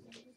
Grazie.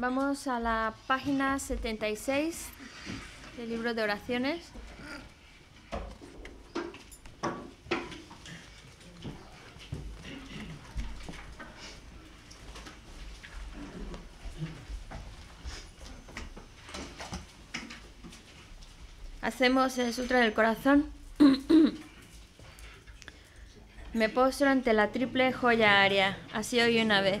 Vamos a la página 76 del libro de oraciones. Hacemos el sutra del corazón. Me postro ante la triple joya aria, así hoy una vez.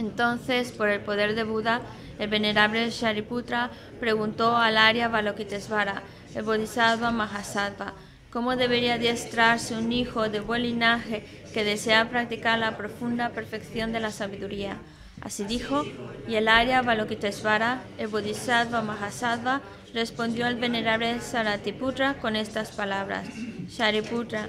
Entonces, por el poder de Buda, el venerable Shariputra preguntó al Arya Balokitesvara, el Bodhisattva Mahasattva, ¿Cómo debería adiestrarse un hijo de buen linaje que desea practicar la profunda perfección de la sabiduría? Así dijo, y el Arya Balokitesvara, el Bodhisattva Mahasattva, respondió al venerable Saratiputra con estas palabras: Shariputra,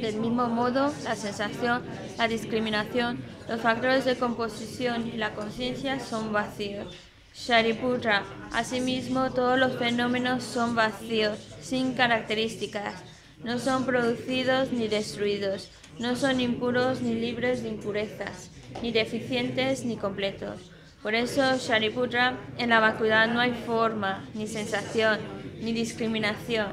Del mismo modo, la sensación, la discriminación, los factores de composición y la conciencia son vacíos. Shariputra, asimismo, todos los fenómenos son vacíos, sin características. No son producidos ni destruidos, no son impuros ni libres de impurezas, ni deficientes ni completos. Por eso, Shariputra, en la vacuidad no hay forma, ni sensación, ni discriminación,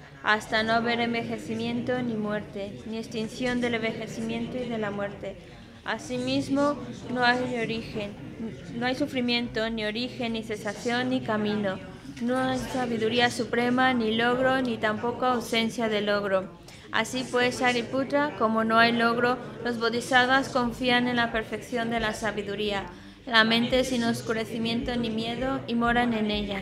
hasta no haber envejecimiento ni muerte, ni extinción del envejecimiento y de la muerte. Asimismo, no hay origen, no hay sufrimiento, ni origen, ni cesación, ni camino. No hay sabiduría suprema, ni logro, ni tampoco ausencia de logro. Así pues, Sariputra, como no hay logro, los bodhisattvas confían en la perfección de la sabiduría, la mente sin oscurecimiento ni miedo y moran en ella.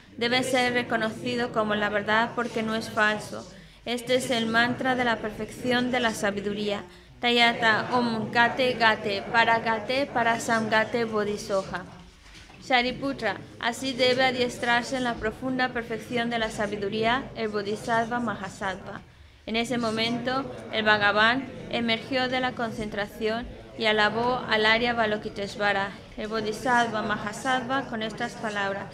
debe ser reconocido como la verdad porque no es falso. Este es el mantra de la perfección de la sabiduría. Tayata Om Gate Gate Paragate sangate Bodhisoja. Shariputra, así debe adiestrarse en la profunda perfección de la sabiduría el Bodhisattva Mahasattva. En ese momento, el Bhagavan emergió de la concentración y alabó al Arya Balokitesvara, el Bodhisattva Mahasattva, con estas palabras.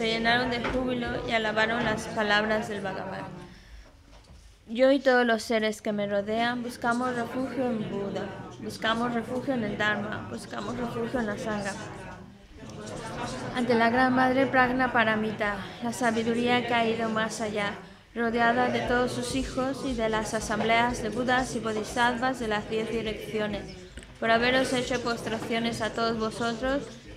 se llenaron de júbilo y alabaron las palabras del Bhagavan. Yo y todos los seres que me rodean buscamos refugio en Buda, buscamos refugio en el Dharma, buscamos refugio en la Sangha. Ante la Gran Madre Pragna Paramita, la sabiduría que ha ido más allá, rodeada de todos sus hijos y de las asambleas de Budas y Bodhisattvas de las diez direcciones, por haberos hecho postraciones a todos vosotros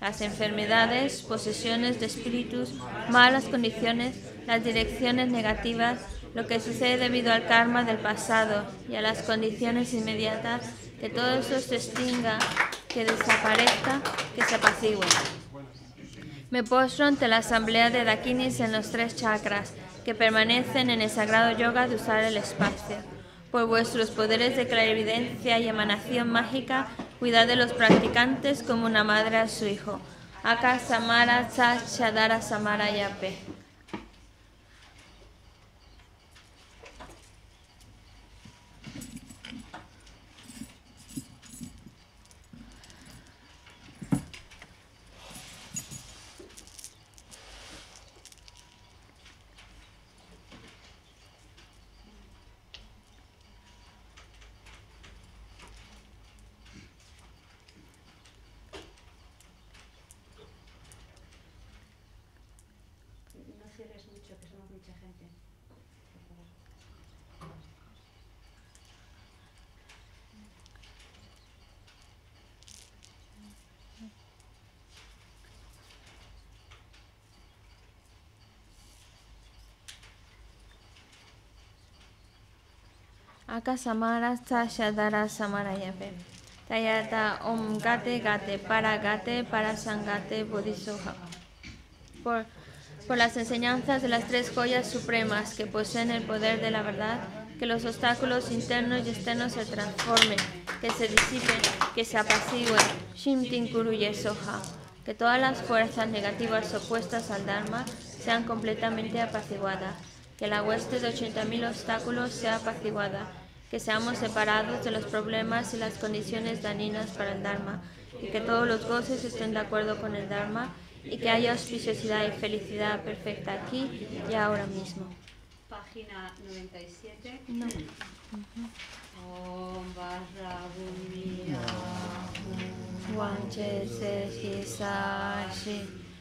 las enfermedades, posesiones de espíritus, malas condiciones, las direcciones negativas, lo que sucede debido al karma del pasado y a las condiciones inmediatas, que todo eso se extinga, que desaparezca, que se apacigüe. Me postro ante la asamblea de Dakinis en los tres chakras que permanecen en el sagrado yoga de usar el espacio. Por vuestros poderes de clarividencia y emanación mágica, cuidar de los practicantes como una madre a su hijo. Aka Samara Cha Shadara Samara Yape. sadhara Om Gate Para Para Sangate Por, las enseñanzas de las tres joyas supremas que poseen el poder de la verdad, que los obstáculos internos y externos se transformen, que se disipen, que se apacigüen. Shimtin Kuruye Soha. Que todas las fuerzas negativas opuestas al Dharma sean completamente apaciguadas. Que la hueste de 80.000 obstáculos sea apaciguada que seamos separados de los problemas y las condiciones dañinas para el Dharma, y que todos los goces estén de acuerdo con el Dharma, y que haya auspiciosidad y felicidad perfecta aquí y ahora mismo. Página 97. No.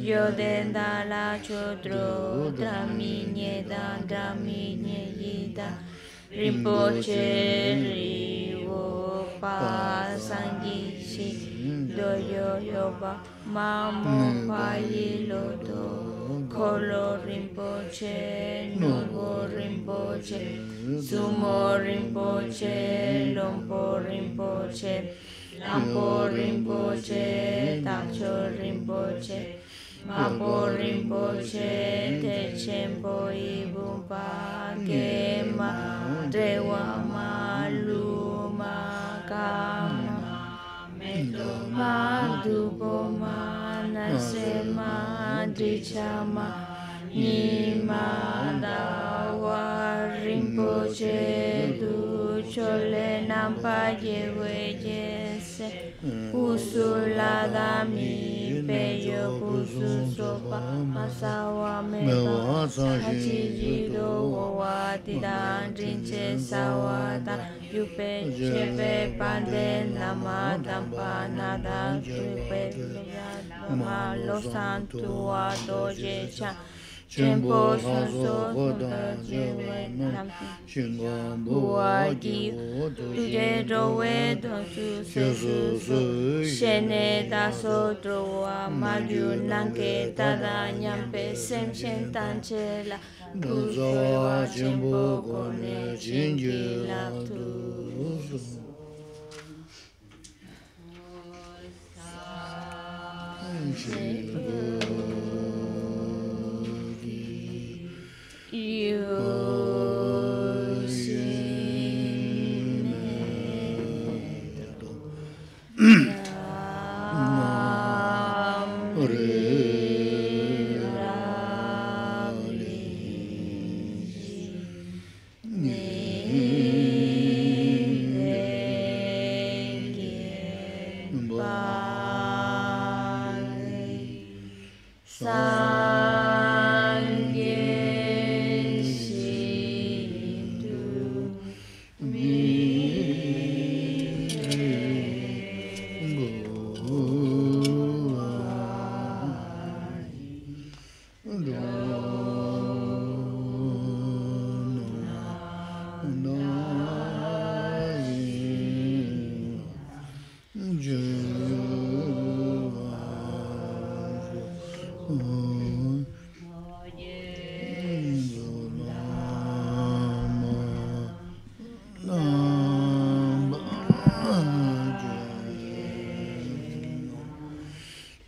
Yodenda la chodro dramine dan dramine yida Rinpoche rivo pa sangishi doyo yoba mamu pa yilodo Kolo Rinpoche, Nugo Rinpoche, Sumo Rinpoche, Lompo Rinpoche, Ampo Rinpoche, Tacho Rinpoche, ma Mapo Rinpoche, Techempo Ibumpa, Gema, Dewa Maluma, Kama, Medoma, Duboma, Nasema, Dichama, Nima, Dawa, Rinpoche, Duchole, Nampa, Yewe, Yese, Usulada, Mi, meyo kusun sopa masawa mewa sanji jido wawa didan rinche sawa ta yupe chepe pande nama dampa nada yupe meya nama lo santu wa doje chan chenpo sanso kodan jewe nan shingon buwa di you.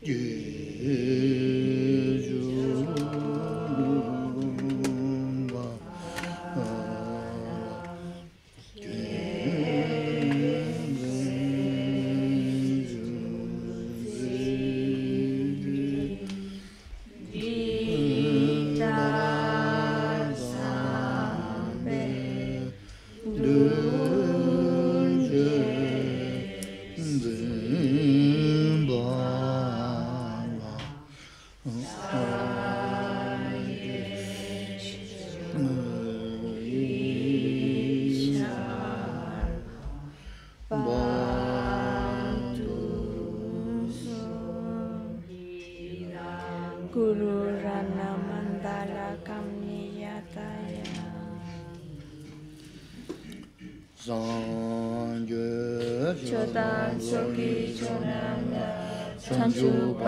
Yeah.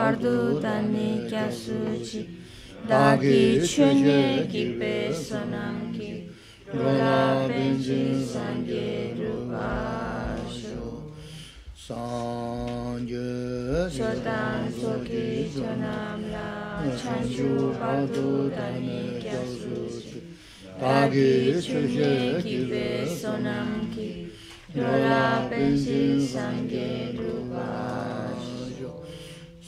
fardu dani kya suci dagi chunye ki pe sanam ki rola benji sangye rupasho sangye sotan soki chanam la chanju fardu dani kya suci dagi chunye ki pe sanam ki rola benji sangye rupasho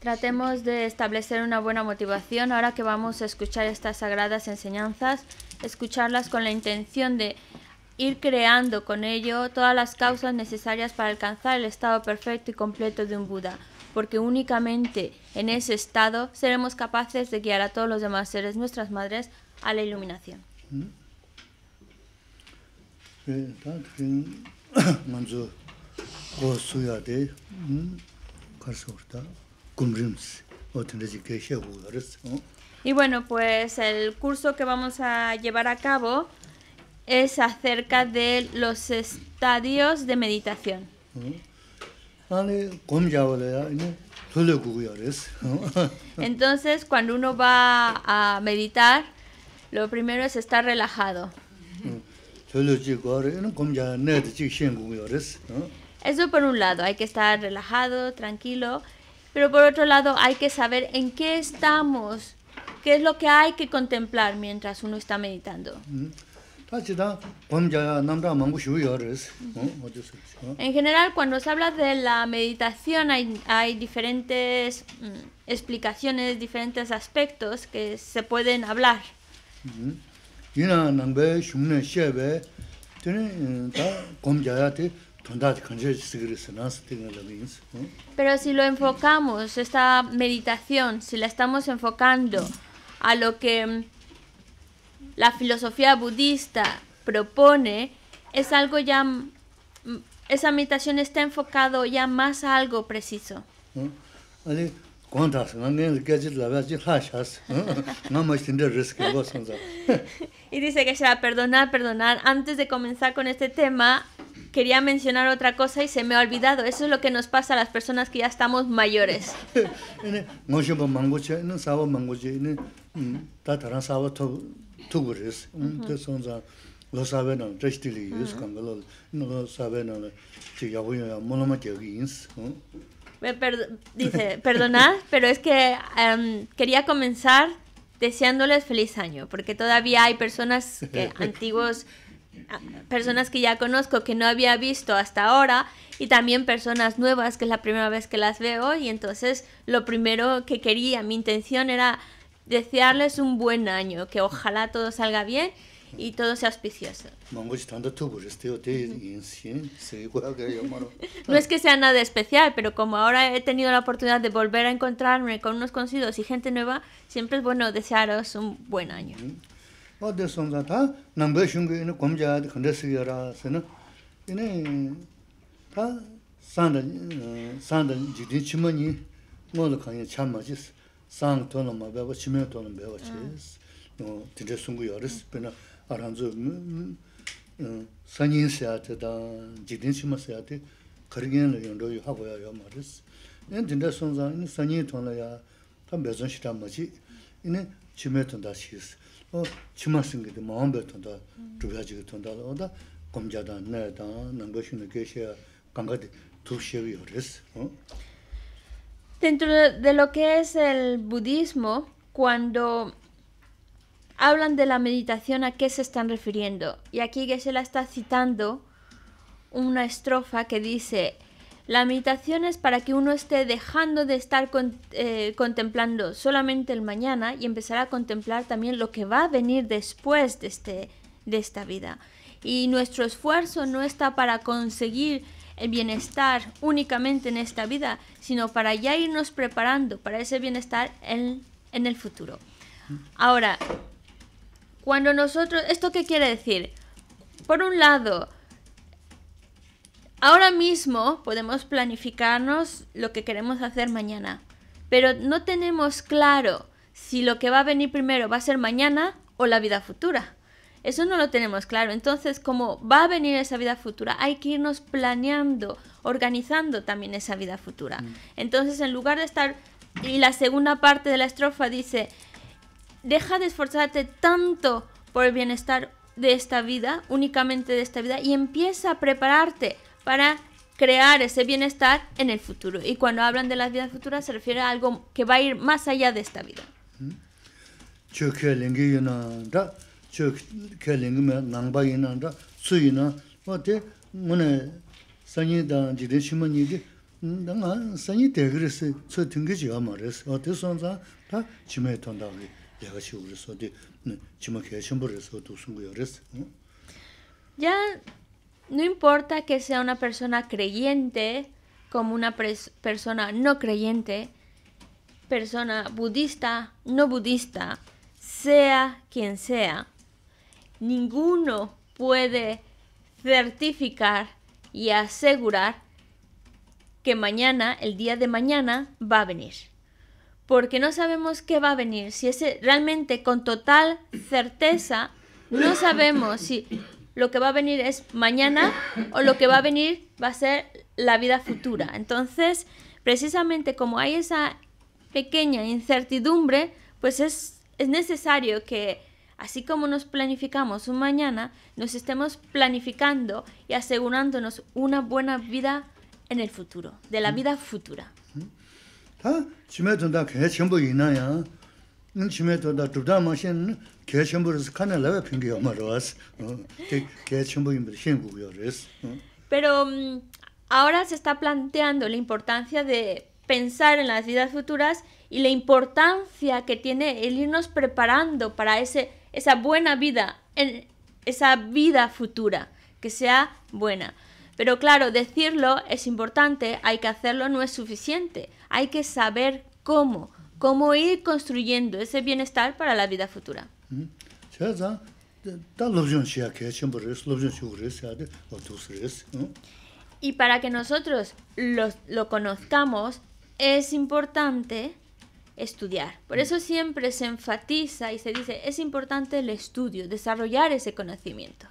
Tratemos de establecer una buena motivación ahora que vamos a escuchar estas sagradas enseñanzas, escucharlas con la intención de ir creando con ello todas las causas necesarias para alcanzar el estado perfecto y completo de un Buda, porque únicamente en ese estado seremos capaces de guiar a todos los demás seres, nuestras madres, a la iluminación. Mm. Y bueno, pues el curso que vamos a llevar a cabo es acerca de los estadios de meditación. Entonces, cuando uno va a meditar, lo primero es estar relajado. Eso por un lado, hay que estar relajado, tranquilo, pero por otro lado hay que saber en qué estamos, qué es lo que hay que contemplar mientras uno está meditando. En general, cuando se habla de la meditación hay, diferentes mm, explicaciones, diferentes aspectos que se pueden hablar. Pero si lo enfocamos, esta meditación, si la estamos enfocando a lo que mm, la filosofía budista propone, es algo ya, mm, esa meditación está enfocado ya más a algo preciso. y dice que será perdonar, perdonar. Antes de comenzar con este tema, quería mencionar otra cosa y se me ha olvidado. Eso es lo que nos pasa a las personas que ya estamos mayores. dice, perdonad, pero es que em, quería comenzar deseándoles feliz año, porque todavía hay personas que antiguos Ah, personas que ya conozco que no había visto hasta ahora y también personas nuevas que es la primera vez que las veo y entonces lo primero que quería, mi intención era desearles un buen año, que ojalá todo salga bien y todo sea auspicioso. No es que sea nada especial, pero como ahora he tenido la oportunidad de volver a encontrarme con unos conocidos y gente nueva, siempre es bueno desearos un buen año. Mm. 어디 dhé sunza dhá námbé shungú yé na qóm dhá yáá dhé kandé sugé yáá sá yaá sá yé na yé na dhá sá ndá jí jí dhí chumáñi ngó dhá kháng yé cháá machís sá nga tóna ma béba chumé tóna mba béba ché yé yé tí dhé Dentro de lo que es el budismo, cuando hablan de la meditación, ¿a qué se están refiriendo? Y aquí Geshe-la está citando una estrofa que dice la meditación es para que uno esté dejando de estar eh, contemplando solamente el mañana y empezar a contemplar también lo que va a venir después de, este, de esta vida. Y nuestro esfuerzo no está para conseguir el bienestar únicamente en esta vida, sino para ya irnos preparando para ese bienestar en, en el futuro. Ahora, cuando nosotros, ¿esto qué quiere decir? Por un lado, ahora mismo podemos planificarnos lo que queremos hacer mañana, pero no tenemos claro si lo que va a venir primero va a ser mañana o la vida futura. Eso no lo tenemos claro. Entonces, como va a venir esa vida futura, hay que irnos planeando, organizando también esa vida futura. Mm. Entonces, en lugar de estar... Y la segunda parte de la estrofa dice, deja de esforzarte tanto por el bienestar de esta vida, únicamente de esta vida, y empieza a prepararte para crear ese bienestar en el futuro. Y cuando hablan de las vidas futuras se refiere a algo que va a ir más allá de esta vida. Ya no importa que sea una persona creyente como una persona no creyente, persona budista, no budista, sea quien sea, ninguno puede certificar y asegurar que mañana, el día de mañana, va a venir. Porque no sabemos qué va a venir. Si es realmente con total certeza, no sabemos si lo que va a venir es mañana o lo que va a venir va a ser la vida futura. Entonces, precisamente como hay esa pequeña incertidumbre, pues es, es necesario que así como nos planificamos un mañana, nos estemos planificando y asegurándonos una buena vida en el futuro, de la mm. vida futura. Pero mm, ahora se está planteando la importancia de pensar en las vidas futuras y la importancia que tiene el irnos preparando para ese, esa buena vida, esa vida futura, que sea buena. Pero claro, decirlo es importante, hay que hacerlo, no es suficiente. Hay que saber cómo cómo ir construyendo ese bienestar para la vida futura. Y para que nosotros lo, lo conozcamos, es importante estudiar. Por eso siempre se enfatiza y se dice, es importante el estudio, desarrollar ese conocimiento.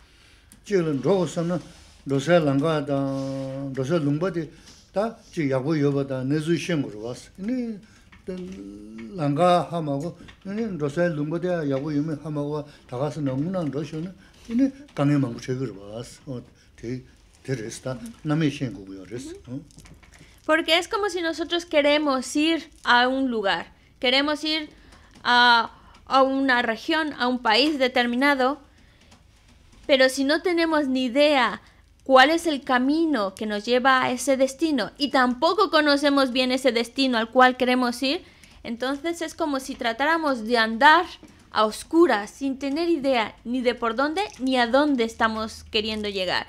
Porque es como si nosotros queremos ir a un lugar, queremos ir a, a una región, a un país determinado, pero si no tenemos ni idea cuál es el camino que nos lleva a ese destino y tampoco conocemos bien ese destino al cual queremos ir, entonces es como si tratáramos de andar a oscuras, sin tener idea ni de por dónde ni a dónde estamos queriendo llegar.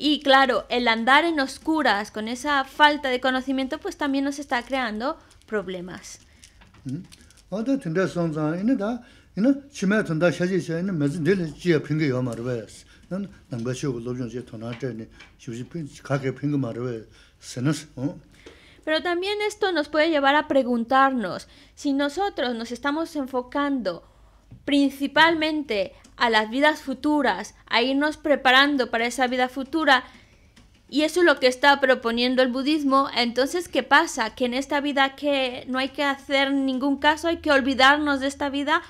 Y claro, el andar en oscuras con esa falta de conocimiento pues también nos está creando problemas. Pero también esto nos puede llevar a preguntarnos si nosotros nos estamos enfocando principalmente a las vidas futuras, a irnos preparando para esa vida futura, y eso es lo que está proponiendo el budismo, entonces ¿qué pasa? Que en esta vida que no hay que hacer ningún caso, hay que olvidarnos de esta vida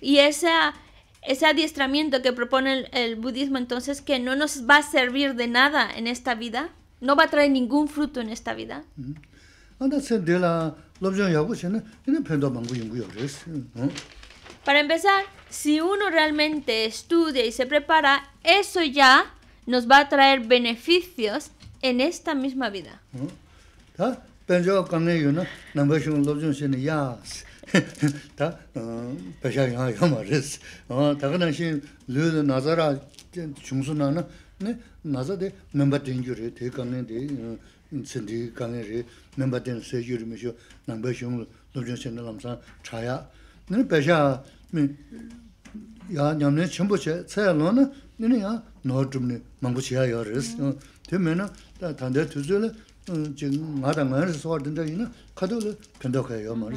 y esa ese adiestramiento que propone el, budismo entonces que no nos va a servir de nada en esta vida, no va a traer ningún fruto en esta vida. Para empezar, si uno realmente estudia y se prepara, eso ya nos va a traer beneficios en esta misma vida. Mm-hmm. Ah, 다 bai shā yā 어 ma rīs. dā 나자라 nā shīn lū dā nā zā rā chūng sū nā nā, nā zā dā mēmbā tīng yū rī, dā kā ngā dā cinti kā ngā rī, mēmbā tīng sū yū rī mēshu nāng bai shū ngū lū chūng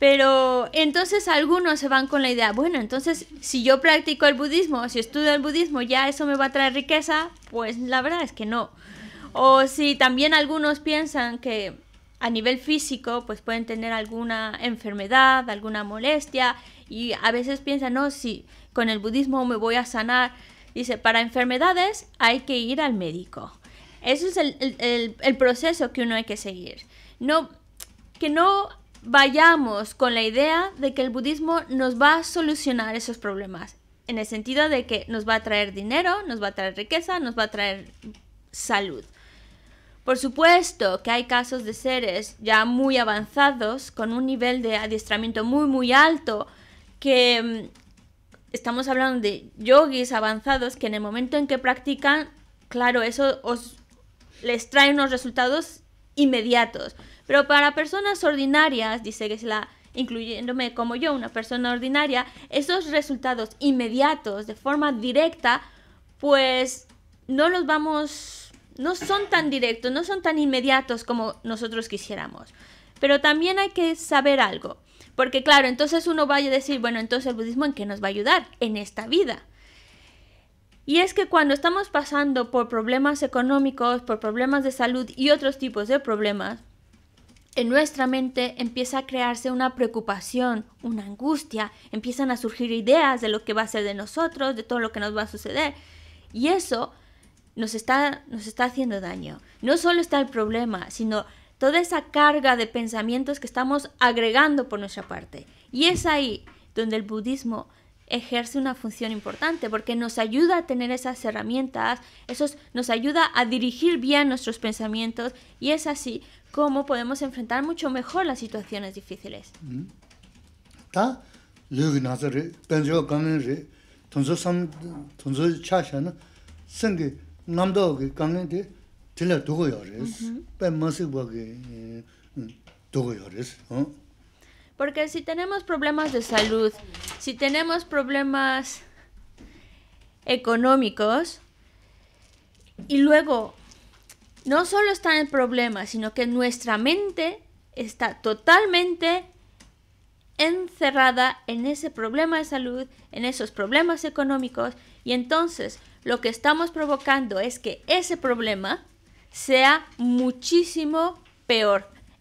Pero entonces algunos se van con la idea, bueno, entonces si yo practico el budismo, si estudio el budismo, ya eso me va a traer riqueza, pues la verdad es que no. O si también algunos piensan que a nivel físico, pues pueden tener alguna enfermedad, alguna molestia, y a veces piensan, no, si con el budismo me voy a sanar. Dice, para enfermedades hay que ir al médico. Eso es el, el proceso que uno hay que seguir. No, que no vayamos con la idea de que el budismo nos va a solucionar esos problemas, en el sentido de que nos va a traer dinero, nos va a traer riqueza, nos va a traer salud. Por supuesto que hay casos de seres ya muy avanzados, con un nivel de adiestramiento muy, muy alto, que mm, estamos hablando de yogis avanzados que en el momento en que practican, claro, eso les trae unos resultados inmediatos. Pero para personas ordinarias, dice que incluyéndome como yo, una persona ordinaria, esos resultados inmediatos, de forma directa, pues no los vamos, no son tan directos, no son tan inmediatos como nosotros quisiéramos. Pero también hay que saber algo, porque claro, entonces uno va a decir, bueno, entonces el budismo en qué nos va a ayudar en esta vida. Y es que cuando estamos pasando por problemas económicos, por problemas de salud y otros tipos de problemas, en nuestra mente empieza a crearse una preocupación, una angustia, empiezan a surgir ideas de lo que va a ser de nosotros, de todo lo que nos va a suceder. Y eso nos está, nos está haciendo daño. No solo está el problema, sino toda esa carga de pensamientos que estamos agregando por nuestra parte. Y es ahí donde el budismo ejerce una función importante porque nos ayuda a tener esas herramientas, eso nos ayuda a dirigir bien nuestros pensamientos y es así como podemos enfrentar mucho mejor las situaciones difíciles. Mm. Porque si tenemos problemas de salud, si tenemos problemas económicos, y luego no solo está el problema, sino que nuestra mente está totalmente encerrada en ese problema de salud, en esos problemas económicos, y entonces lo que estamos provocando es que ese problema sea muchísimo peor.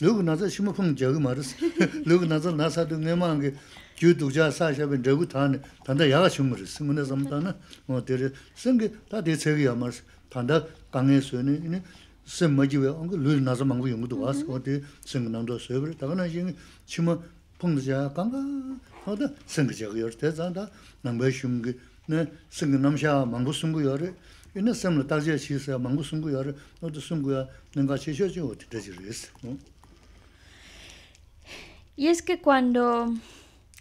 Lugu naza shimukung jagu maris, lugu naza nasa du ngay maangi gyu dukja saa shabin jagu taani tanda yaga shimuris, singuna samtana o tere, singi taa de tsegi ya maris, tanda kange suyani, ini sim majiwe, onga lugu naza mangu yungu duwaas, o 승게 singi nangdo suyabiri, taga na shingi shimukung dhaja kanga, o da singi jagu yor, te yori, ini Y es que cuando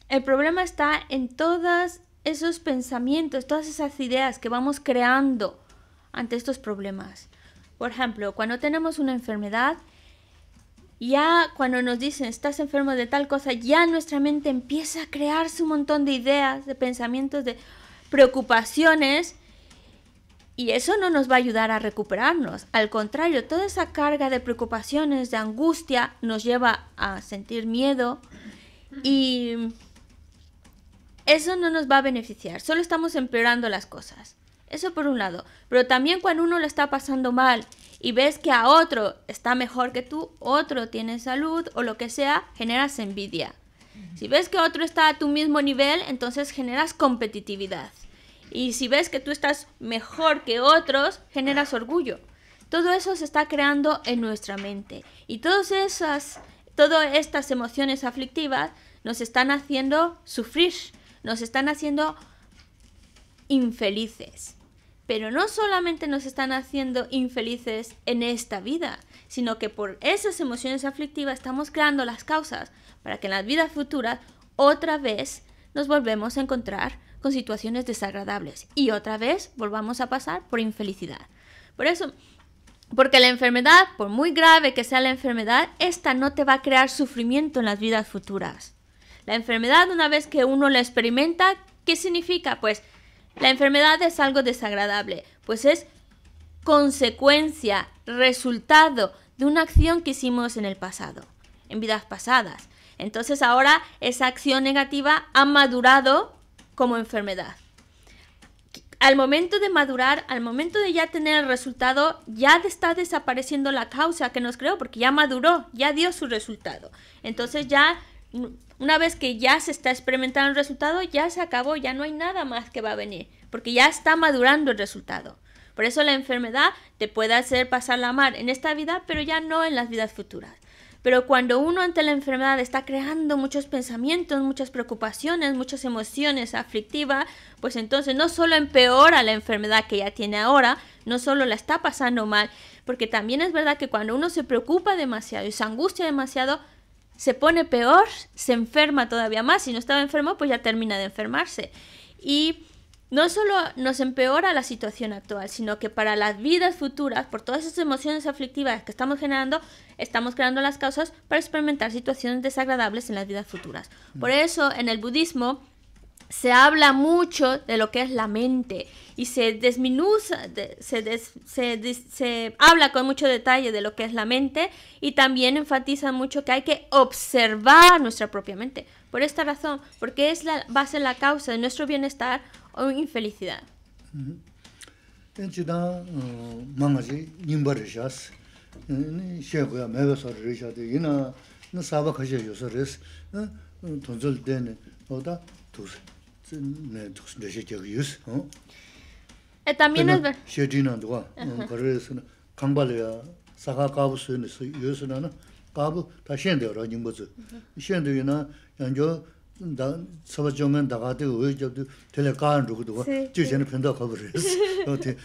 el problema está en todos esos pensamientos, todas esas ideas que vamos creando ante estos problemas. Por ejemplo, cuando tenemos una enfermedad, ya cuando nos dicen estás enfermo de tal cosa, ya nuestra mente empieza a crear un montón de ideas, de pensamientos, de preocupaciones y eso no nos va a ayudar a recuperarnos. Al contrario, toda esa carga de preocupaciones, de angustia, nos lleva a sentir miedo y eso no nos va a beneficiar. Solo estamos empeorando las cosas. Eso por un lado. Pero también cuando uno lo está pasando mal y ves que a otro está mejor que tú, otro tiene salud o lo que sea, generas envidia. Si ves que otro está a tu mismo nivel, entonces generas competitividad. Y si ves que tú estás mejor que otros, generas orgullo. Todo eso se está creando en nuestra mente. Y todas esas, todas estas emociones aflictivas nos están haciendo sufrir, nos están haciendo infelices. Pero no solamente nos están haciendo infelices en esta vida, sino que por esas emociones aflictivas estamos creando las causas para que en las vidas futuras otra vez nos volvemos a encontrar con situaciones desagradables y otra vez volvamos a pasar por infelicidad. Por eso, porque la enfermedad, por muy grave que sea la enfermedad, esta no te va a crear sufrimiento en las vidas futuras. La enfermedad, una vez que uno la experimenta, ¿qué significa? Pues la enfermedad es algo desagradable, pues es consecuencia, resultado de una acción que hicimos en el pasado, en vidas pasadas. Entonces ahora esa acción negativa ha madurado como enfermedad. Al momento de madurar, al momento de ya tener el resultado, ya está desapareciendo la causa que nos creó, porque ya maduró, ya dio su resultado. Entonces ya, una vez que ya se está experimentando el resultado, ya se acabó, ya no hay nada más que va a venir, porque ya está madurando el resultado. Por eso la enfermedad te puede hacer pasar la mar en esta vida, pero ya no en las vidas futuras. Pero cuando uno ante la enfermedad está creando muchos pensamientos, muchas preocupaciones, muchas emociones aflictivas, pues entonces no solo empeora la enfermedad que ya tiene ahora, no solo la está pasando mal, porque también es verdad que cuando uno se preocupa demasiado y se angustia demasiado, se pone peor, se enferma todavía más. Si no estaba enfermo, pues ya termina de enfermarse. Y no solo nos empeora la situación actual, sino que para las vidas futuras, por todas esas emociones aflictivas que estamos generando, estamos creando las causas para experimentar situaciones desagradables en las vidas futuras. Mm. Por eso, en el budismo se habla mucho de lo que es la mente y se desminuza, se, habla con mucho detalle de lo que es la mente y también enfatiza mucho que hay que observar nuestra propia mente. Por esta razón, porque es la base, la causa de nuestro bienestar o infelicidad. Shékuya mévésor rishadé yina saba kashé yusarés, tónzol téni oda tuxé, txé txé txé txé yus. E taminatba? Shé tínan duwa, karé yusana, kambaliya saka káabu suyo yusana, káabu ta shéndi yorá yingbo tsu. Shéndi yina yangyo saba tshomén dhagaté uwe chabdé télé káandru ku duwa, tshé txé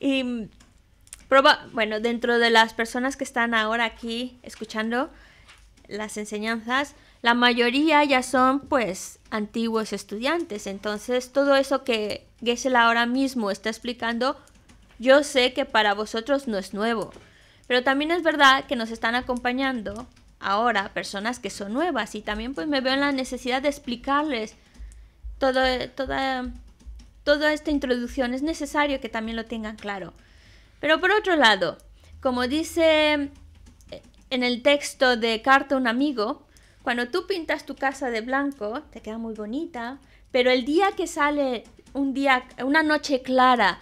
Y mm, bueno, dentro de las personas que están ahora aquí escuchando las enseñanzas, la mayoría ya son pues antiguos estudiantes. Entonces todo eso que Gessel ahora mismo está explicando, yo sé que para vosotros no es nuevo. Pero también es verdad que nos están acompañando ahora personas que son nuevas y también pues me veo en la necesidad de explicarles todo, toda Toda esta introducción es necesario que también lo tengan claro. Pero por otro lado, como dice eh, en el texto de Carta a un amigo, cuando tú pintas tu casa de blanco, te queda muy bonita, pero el día que sale un día, una noche clara,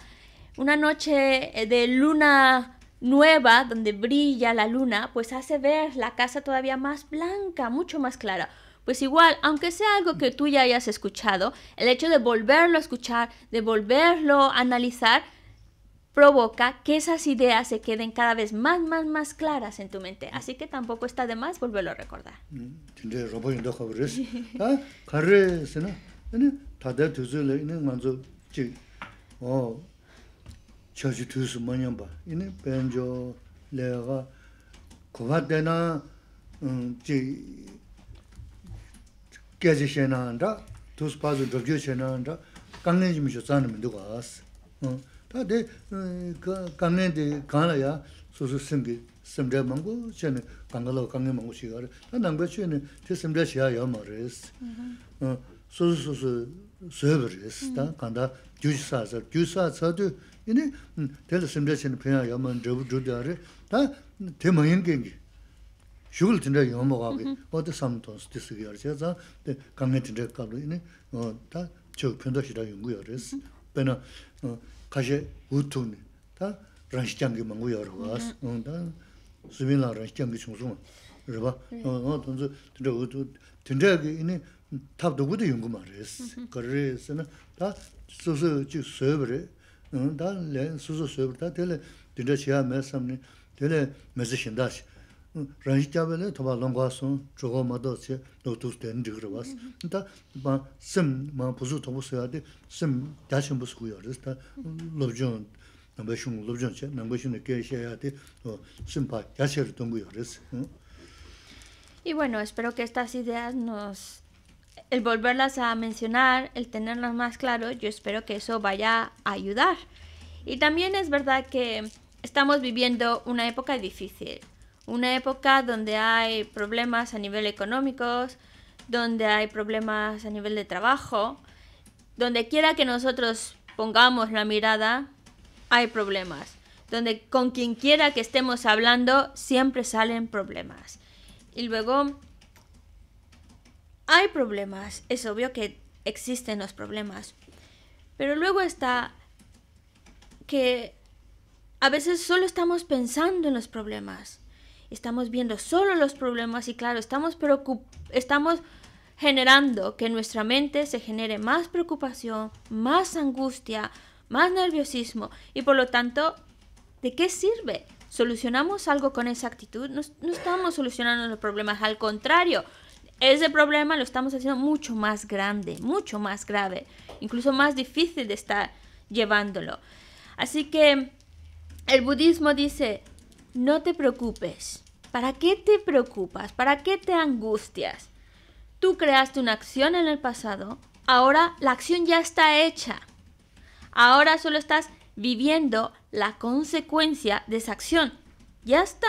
una noche eh, de luna nueva, donde brilla la luna, pues hace ver la casa todavía más blanca, mucho más clara pues igual, aunque sea algo que tú ya hayas escuchado, el hecho de volverlo a escuchar, de volverlo a analizar, provoca que esas ideas se queden cada vez más, más, más claras en tu mente. Así que tampoco está de más volverlo a recordar. Mm, Kya zhixia naa nga, tuuz paazhu dhokyo zhia naa nga, kangaay zhimishio tsaana mendo kaa zh. Ta de kangaay di, kaa na yaa, suzu simdhia, simdhia mangoo zhia naa kangaaloo kangaay ta naangba zhu ya naa, te simdhia zhia kanda, dhubu te 죽을 진짜 용어 가고 어디 삼도 스티스기 알지자 근데 강에 진짜 가로 이네 어다 저편도 어다 랑시장기 망고요 온다 응다 수빈라 랑시장기 중송 어 돈도 진짜 우도 진짜 이네 탑도 부도 연구 다 소소 즉 서브레 응다 렌 소소 서브다 될 진짜 시야 매삼네 Mm. Y bueno, espero que estas ideas nos... El volverlas a mencionar, el tenerlas más claro, yo espero que eso vaya a ayudar. Y también es verdad que estamos viviendo una época difícil. Una época donde hay problemas a nivel económico, donde hay problemas a nivel de trabajo, donde quiera que nosotros pongamos la mirada, hay problemas. Donde con quien quiera que estemos hablando, siempre salen problemas. Y luego, hay problemas. Es obvio que existen los problemas. Pero luego está que a veces solo estamos pensando en los problemas estamos viendo solo los problemas y claro, estamos, estamos generando que en nuestra mente se genere más preocupación, más angustia, más nerviosismo y por lo tanto, ¿de qué sirve? ¿Solucionamos algo con esa actitud? No, no estamos solucionando los problemas, al contrario, ese problema lo estamos haciendo mucho más grande, mucho más grave, incluso más difícil de estar llevándolo. Así que el budismo dice, no te preocupes. ¿Para qué te preocupas? ¿Para qué te angustias? Tú creaste una acción en el pasado, ahora la acción ya está hecha. Ahora solo estás viviendo la consecuencia de esa acción. Ya está.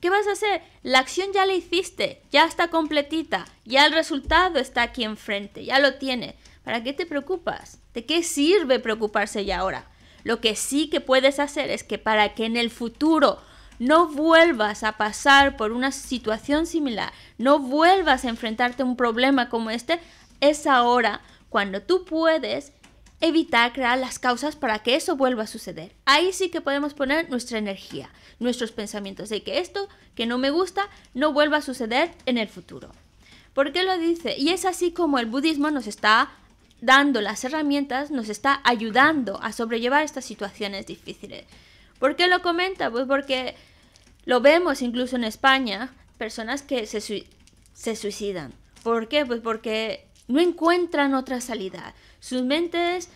¿Qué vas a hacer? La acción ya la hiciste, ya está completita, ya el resultado está aquí enfrente, ya lo tiene. ¿Para qué te preocupas? ¿De qué sirve preocuparse ya ahora? Lo que sí que puedes hacer es que para que en el futuro no vuelvas a pasar por una situación similar, no vuelvas a enfrentarte a un problema como este, es ahora cuando tú puedes evitar crear las causas para que eso vuelva a suceder. Ahí sí que podemos poner nuestra energía, nuestros pensamientos de que esto que no me gusta no vuelva a suceder en el futuro. ¿Por qué lo dice? Y es así como el budismo nos está dando las herramientas, nos está ayudando a sobrellevar estas situaciones difíciles. ¿Por qué lo comenta? Pues porque lo vemos incluso en España, personas que se, se suicidan. ¿Por qué? Pues porque no encuentran otra salida. Sus mentes,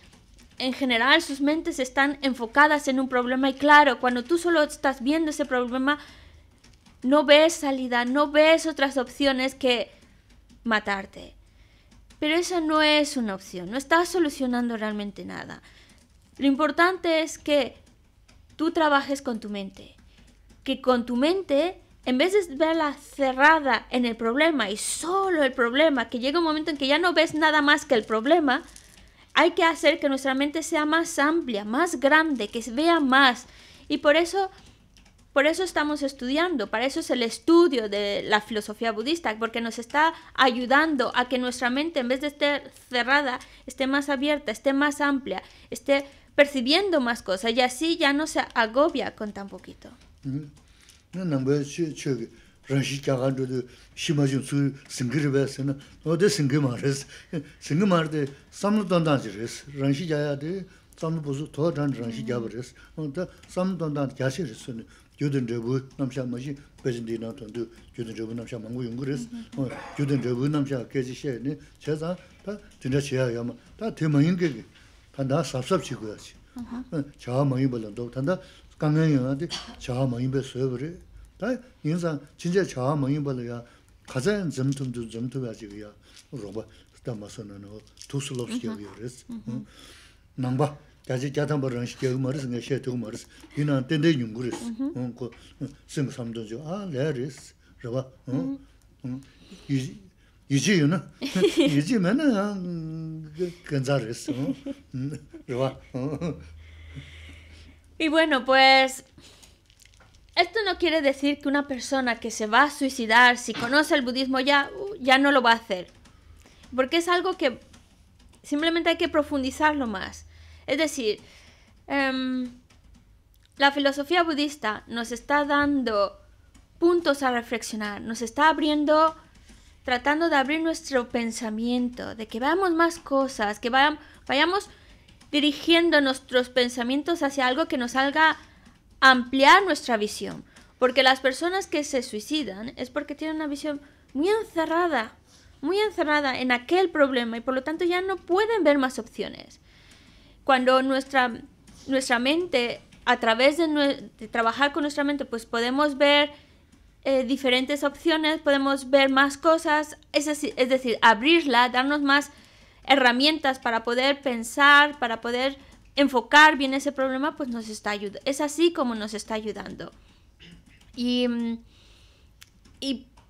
en general, sus mentes están enfocadas en un problema y claro, cuando tú solo estás viendo ese problema, no ves salida, no ves otras opciones que matarte. Pero esa no es una opción, no estás solucionando realmente nada. Lo importante es que tú trabajes con tu mente. Que con tu mente, en vez de verla cerrada en el problema y solo el problema, que llega un momento en que ya no ves nada más que el problema, hay que hacer que nuestra mente sea más amplia, más grande, que se vea más. Y por eso, por eso estamos estudiando, para eso es el estudio de la filosofía budista, porque nos está ayudando a que nuestra mente, en vez de estar cerrada, esté más abierta, esté más amplia, esté percibiendo más cosas y así ya no se agobia con tan poquito. tanda sapsap chi kuya chi. Chaha mangi bala ndok, tanda kangan yana di chaha mangi bala suyo bari. Da yinsan, chinja chaha mangi bala ya, kazayan zimtum tu zimtum ya chiga ya, rongba, da maso nana o, tusu lopsi kya kuya rizzi. Nangba, gaji gyatamba y bueno pues esto no quiere decir que una persona que se va a suicidar si conoce el budismo ya uh, ya no lo va a hacer porque es algo que simplemente hay que profundizarlo más es decir em, la filosofía budista nos está dando puntos a reflexionar nos está abriendo tratando de abrir nuestro pensamiento, de que veamos más cosas, que vayamos dirigiendo nuestros pensamientos hacia algo que nos salga ampliar nuestra visión. Porque las personas que se suicidan es porque tienen una visión muy encerrada, muy encerrada en aquel problema y por lo tanto ya no pueden ver más opciones. Cuando nuestra, nuestra mente, a través de trabajar con nuestra mente, pues podemos ver eh, diferentes opciones, podemos ver más cosas, es, es decir, abrirla, darnos más herramientas para poder pensar, para poder enfocar bien ese problema, pues nos está ayudando. Es así como nos está ayudando. Y, mm,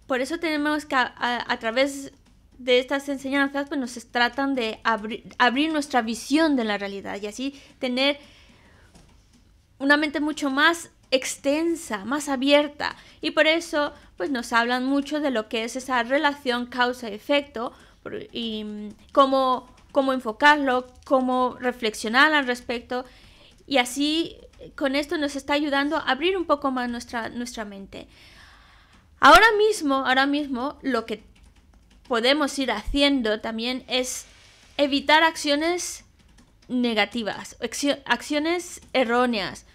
por eso tenemos que a, través de estas enseñanzas, pues nos tratan de abrir nuestra visión de la realidad y así tener una mente mucho más extensa, más abierta. Y por eso, pues nos hablan mucho de lo que es esa relación causa-efecto y mm, cómo, enfocarlo, cómo reflexionar al respecto. Y así, con esto nos está ayudando a abrir un poco más nuestra, nuestra mente. Ahora mismo, ahora mismo, lo que podemos ir haciendo también es evitar acciones negativas, acciones erróneas,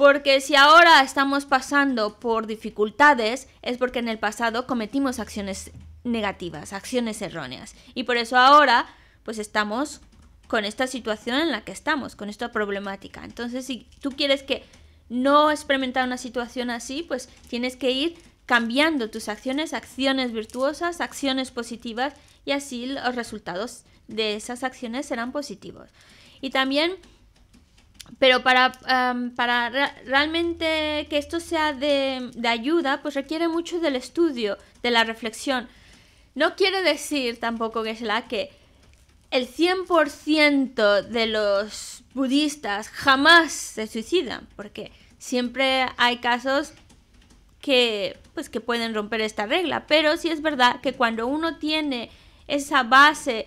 porque si ahora estamos pasando por dificultades es porque en el pasado cometimos acciones negativas, acciones erróneas. Y por eso ahora pues estamos con esta situación en la que estamos, con esta problemática. Entonces si tú quieres que no experimentar una situación así, pues tienes que ir cambiando tus acciones, acciones virtuosas, acciones positivas y así los resultados de esas acciones serán positivos. Y también pero para, para realmente que esto sea de, ayuda, pues requiere mucho del estudio, de la reflexión. No quiere decir tampoco que es la que el 100% de los budistas jamás se suicidan, porque siempre hay casos que pues que pueden romper esta regla, pero sí es verdad que cuando uno tiene esa base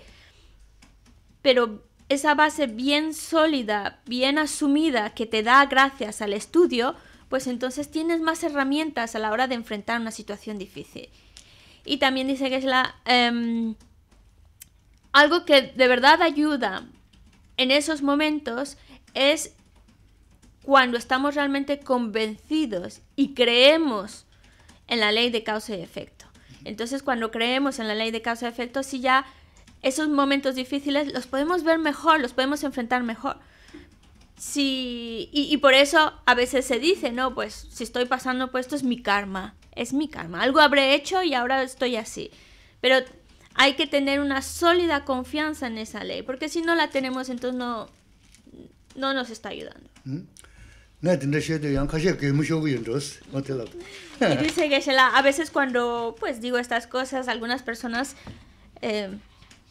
pero esa base bien sólida, bien asumida que te da gracias al estudio, pues entonces tienes más herramientas a la hora de enfrentar una situación difícil. Y también dice que es la... Em, algo que de verdad ayuda en esos momentos es cuando estamos realmente convencidos y creemos en la ley de causa y efecto. Entonces, cuando creemos en la ley de causa y efecto, si ya esos momentos difíciles los podemos ver mejor, los podemos enfrentar mejor. y, por eso a veces se dice, no, pues si estoy pasando por esto es mi karma, es mi karma, algo habré hecho y ahora estoy así. Pero hay que tener una sólida confianza en esa ley, porque si no la tenemos entonces no, no nos está ayudando. ¿Mm? a veces cuando pues digo estas cosas, algunas personas eh,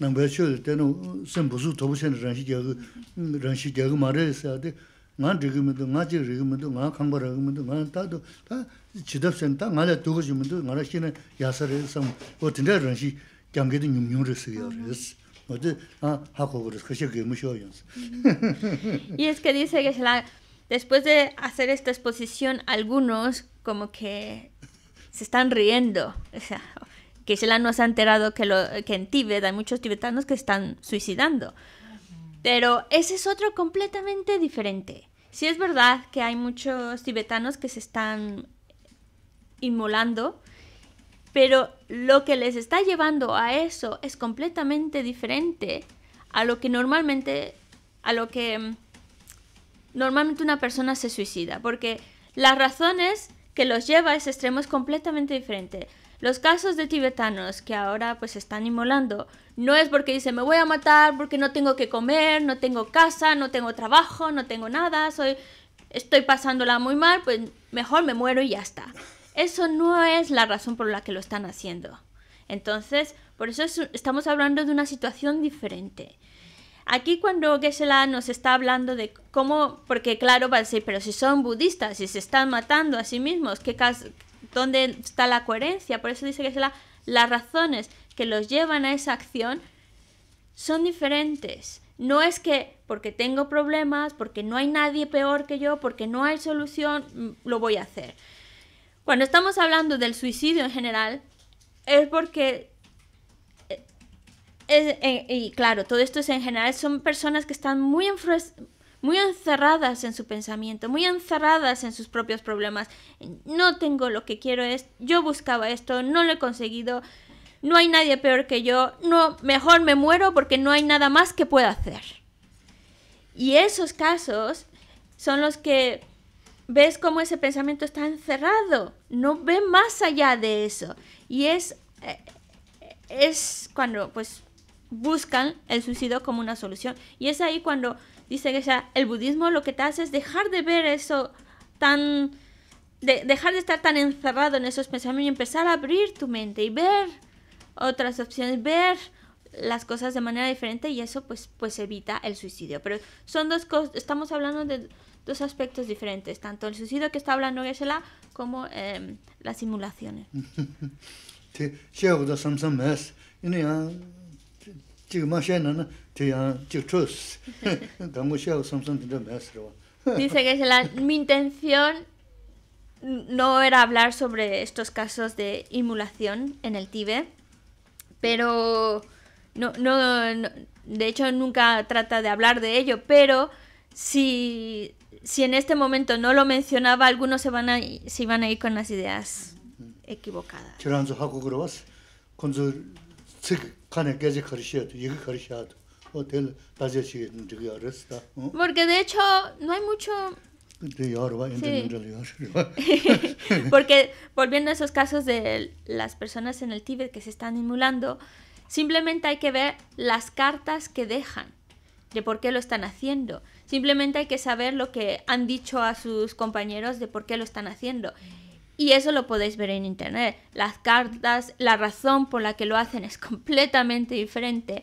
Y es que dice que la, después de hacer esta exposición, algunos como que se están riendo, o que no se ha enterado que, en Tíbet hay muchos tibetanos que están suicidando. Pero ese es otro completamente diferente. Sí es verdad que hay muchos tibetanos que se están inmolando, pero lo que les está llevando a eso es completamente diferente a lo que normalmente a lo que mm, normalmente una persona se suicida, porque las razones que los lleva a ese extremo es completamente diferente. Los casos de tibetanos que ahora pues están inmolando no es porque dicen me voy a matar porque no tengo que comer, no tengo casa, no tengo trabajo, no tengo nada, soy estoy pasándola muy mal, pues mejor me muero y ya está. Eso no es la razón por la que lo están haciendo. Entonces, por eso estamos hablando de una situación diferente. Aquí cuando Geshe-la nos está hablando de cómo, porque claro, va a pero si son budistas y se están matando a sí mismos, ¿qué, dónde está la coherencia. Por eso dice que las razones que los llevan a esa acción son diferentes. No es que porque tengo problemas, porque no hay nadie peor que yo, porque no hay solución, mm, lo voy a hacer. Cuando estamos hablando del suicidio en general, es porque eh, eh, y claro, todo esto en general, son personas que están muy muy encerradas en su pensamiento, muy encerradas en sus propios problemas. No tengo lo que quiero, es, yo buscaba esto, no lo he conseguido, no hay nadie peor que yo, no, mejor me muero porque no hay nada más que pueda hacer. Y esos casos son los que ves cómo ese pensamiento está encerrado, no ve más allá de eso. Y es, eh, es cuando pues buscan el suicidio como una solución. Y es ahí cuando dice que ya el budismo lo que te hace es dejar de ver eso tan... De, dejar de estar tan encerrado en esos pensamientos y empezar a abrir tu mente y ver otras opciones, ver las cosas de manera diferente y eso pues, pues evita el suicidio. Pero son dos estamos hablando de dos aspectos diferentes, tanto el suicidio que está hablando Gesela como em, las simulaciones. Sí, no Dice que la, mi intención no era hablar sobre estos casos de inmulación en el Tíbet, pero no, no, de hecho nunca trata de hablar de ello, pero si, si en este momento no lo mencionaba, algunos se van a, se van a ir con las ideas equivocadas. Porque de hecho no hay mucho... Porque volviendo a esos casos de las personas en el Tíbet que se están inmulando, simplemente hay que ver las cartas que dejan, de por qué lo están haciendo. Simplemente hay que saber lo que han dicho a sus compañeros de por qué lo están haciendo. Y eso lo podéis ver en internet. Las cartas, la razón por la que lo hacen es completamente diferente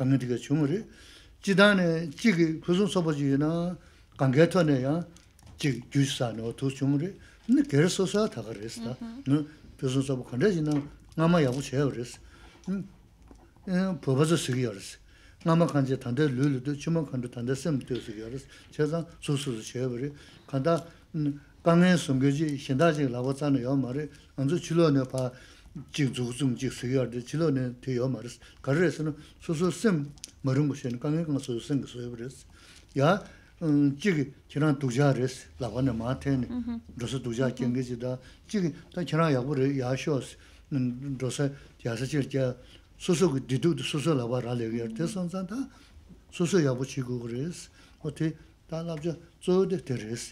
강해지게 주물이 지단에 찌기 구조 소보지나 관계터네야 즉 주사노 도 주물이 근데 계속서 다 그랬어. 너 교수 소보 관계지나 아마 야부 제어 음. 에 법어서 쓰기 어렸어. 아마 간제 단대 르르도 주문 간도 단대 쓰면 되어 쓰기 제가 소소서 제어 간다 강해 숨겨지 신다지 라고 짜는 요 말에 먼저 줄어내 봐. jīng zhūg zhūng jīg sui 가르에서는 dhī, 머른 nian tī yō mā rīs. Kā rī rī sī nō, 라고는 sū sīm mā rūng bō shēn, kā ngā sū sū sīng kā sui yō rī sī. Yā, jīg jirāng dhūg zhā rī sī, lā guā nā mā tēn, rō sā dhūg zhā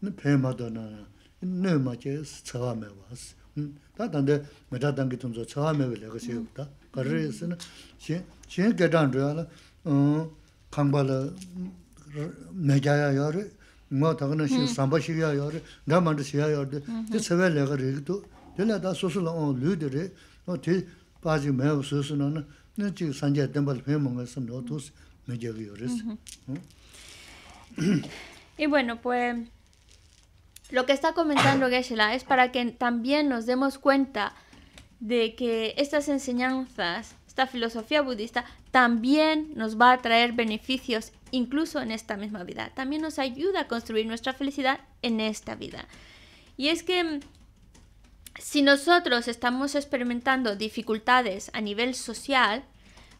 jīng tā rā chī Tā tānda mētā tāngi tūmzō chāhā mēwē lēgā shēyō tā. Kārē rē sī na, shēn kētān rūyā la, kāngbā la mē kāyā yā rē, ngā tā kā na shēn sāmbā shīyā yā rē, ngā māntā shīyā yā rē, tī chāvē lēgā rē tā rē, tēmbā sā mō yā bueno, pues... Lo que está comentando geshe es para que también nos demos cuenta de que estas enseñanzas, esta filosofía budista, también nos va a traer beneficios incluso en esta misma vida. También nos ayuda a construir nuestra felicidad en esta vida. Y es que mm, si nosotros estamos experimentando dificultades a nivel social,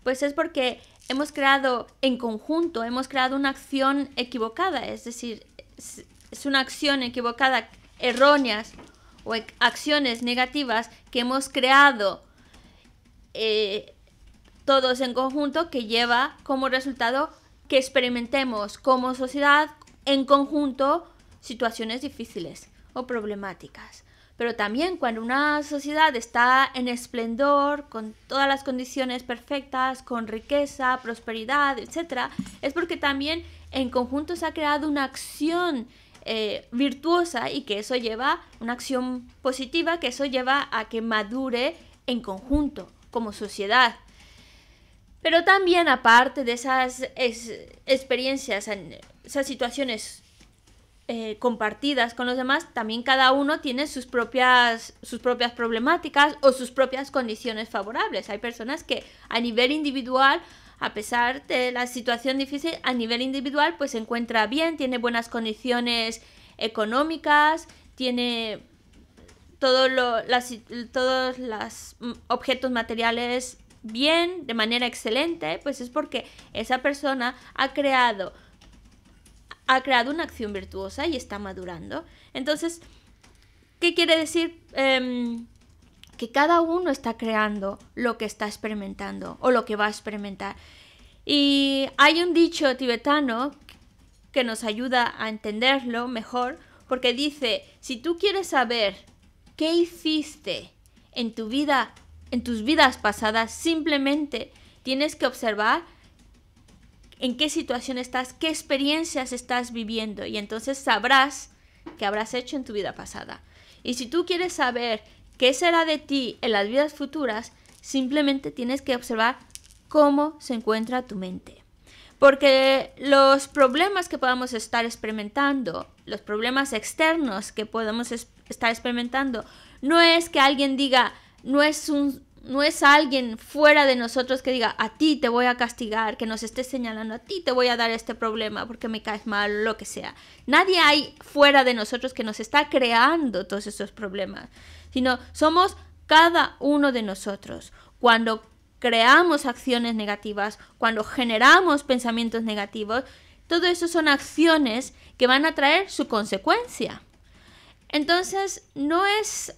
pues es porque hemos creado en conjunto, hemos creado una acción equivocada, es decir, es una acción equivocada, erróneas o acciones negativas que hemos creado eh, todos en conjunto que lleva como resultado que experimentemos como sociedad en conjunto situaciones difíciles o problemáticas. Pero también cuando una sociedad está en esplendor, con todas las condiciones perfectas, con riqueza, prosperidad, etc., es porque también en conjunto se ha creado una acción eh, virtuosa y que eso lleva una acción positiva, que eso lleva a que madure en conjunto, como sociedad. Pero también aparte de esas experiencias, esas situaciones eh, compartidas con los demás, también cada uno tiene sus propias, sus propias problemáticas o sus propias condiciones favorables. Hay personas que a nivel individual a pesar de la situación difícil a nivel individual, pues se encuentra bien, tiene buenas condiciones económicas, tiene todos los todos mm, los objetos materiales bien, de manera excelente, pues es porque esa persona ha creado ha creado una acción virtuosa y está madurando. Entonces, ¿qué quiere decir? Em, que cada uno está creando lo que está experimentando o lo que va a experimentar. Y hay un dicho tibetano que nos ayuda a entenderlo mejor, porque dice, si tú quieres saber qué hiciste en tu vida, en tus vidas pasadas, simplemente tienes que observar en qué situación estás, qué experiencias estás viviendo y entonces sabrás qué habrás hecho en tu vida pasada. Y si tú quieres saber qué será de ti en las vidas futuras, simplemente tienes que observar cómo se encuentra tu mente. Porque los problemas que podamos estar experimentando, los problemas externos que podamos estar experimentando, no es que alguien diga, no es un, no es alguien fuera de nosotros que diga, a ti te voy a castigar, que nos esté señalando, a ti te voy a dar este problema porque me caes mal, lo que sea. Nadie hay fuera de nosotros que nos está creando todos esos problemas sino somos cada uno de nosotros. Cuando creamos acciones negativas, cuando generamos pensamientos negativos, todo eso son acciones que van a traer su consecuencia. Entonces, no es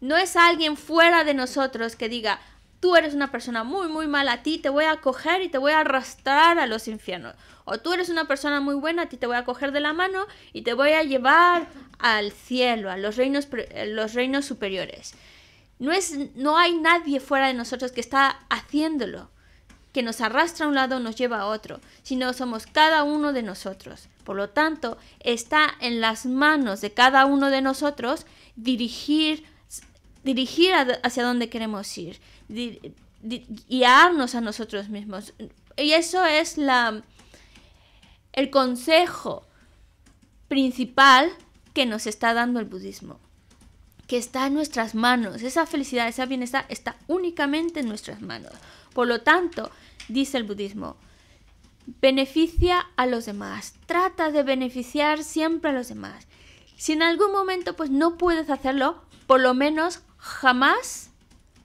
no es alguien fuera de nosotros que diga, tú eres una persona muy, muy mala, a ti te voy a coger y te voy a arrastrar a los infiernos. O tú eres una persona muy buena, a ti te voy a coger de la mano y te voy a llevar al cielo, a los reinos, eh, los reinos superiores. No, es, no hay nadie fuera de nosotros que está haciéndolo, que nos arrastra a un lado nos lleva a otro, sino somos cada uno de nosotros. Por lo tanto, está en las manos de cada uno de nosotros dirigir, dirigir hacia dónde queremos ir, guiarnos a nosotros mismos. Y eso es la, el consejo principal que nos está dando el budismo, que está en nuestras manos. Esa felicidad, esa bienestar está únicamente en nuestras manos. Por lo tanto, dice el budismo, beneficia a los demás, trata de beneficiar siempre a los demás. Si en algún momento pues no puedes hacerlo, por lo menos jamás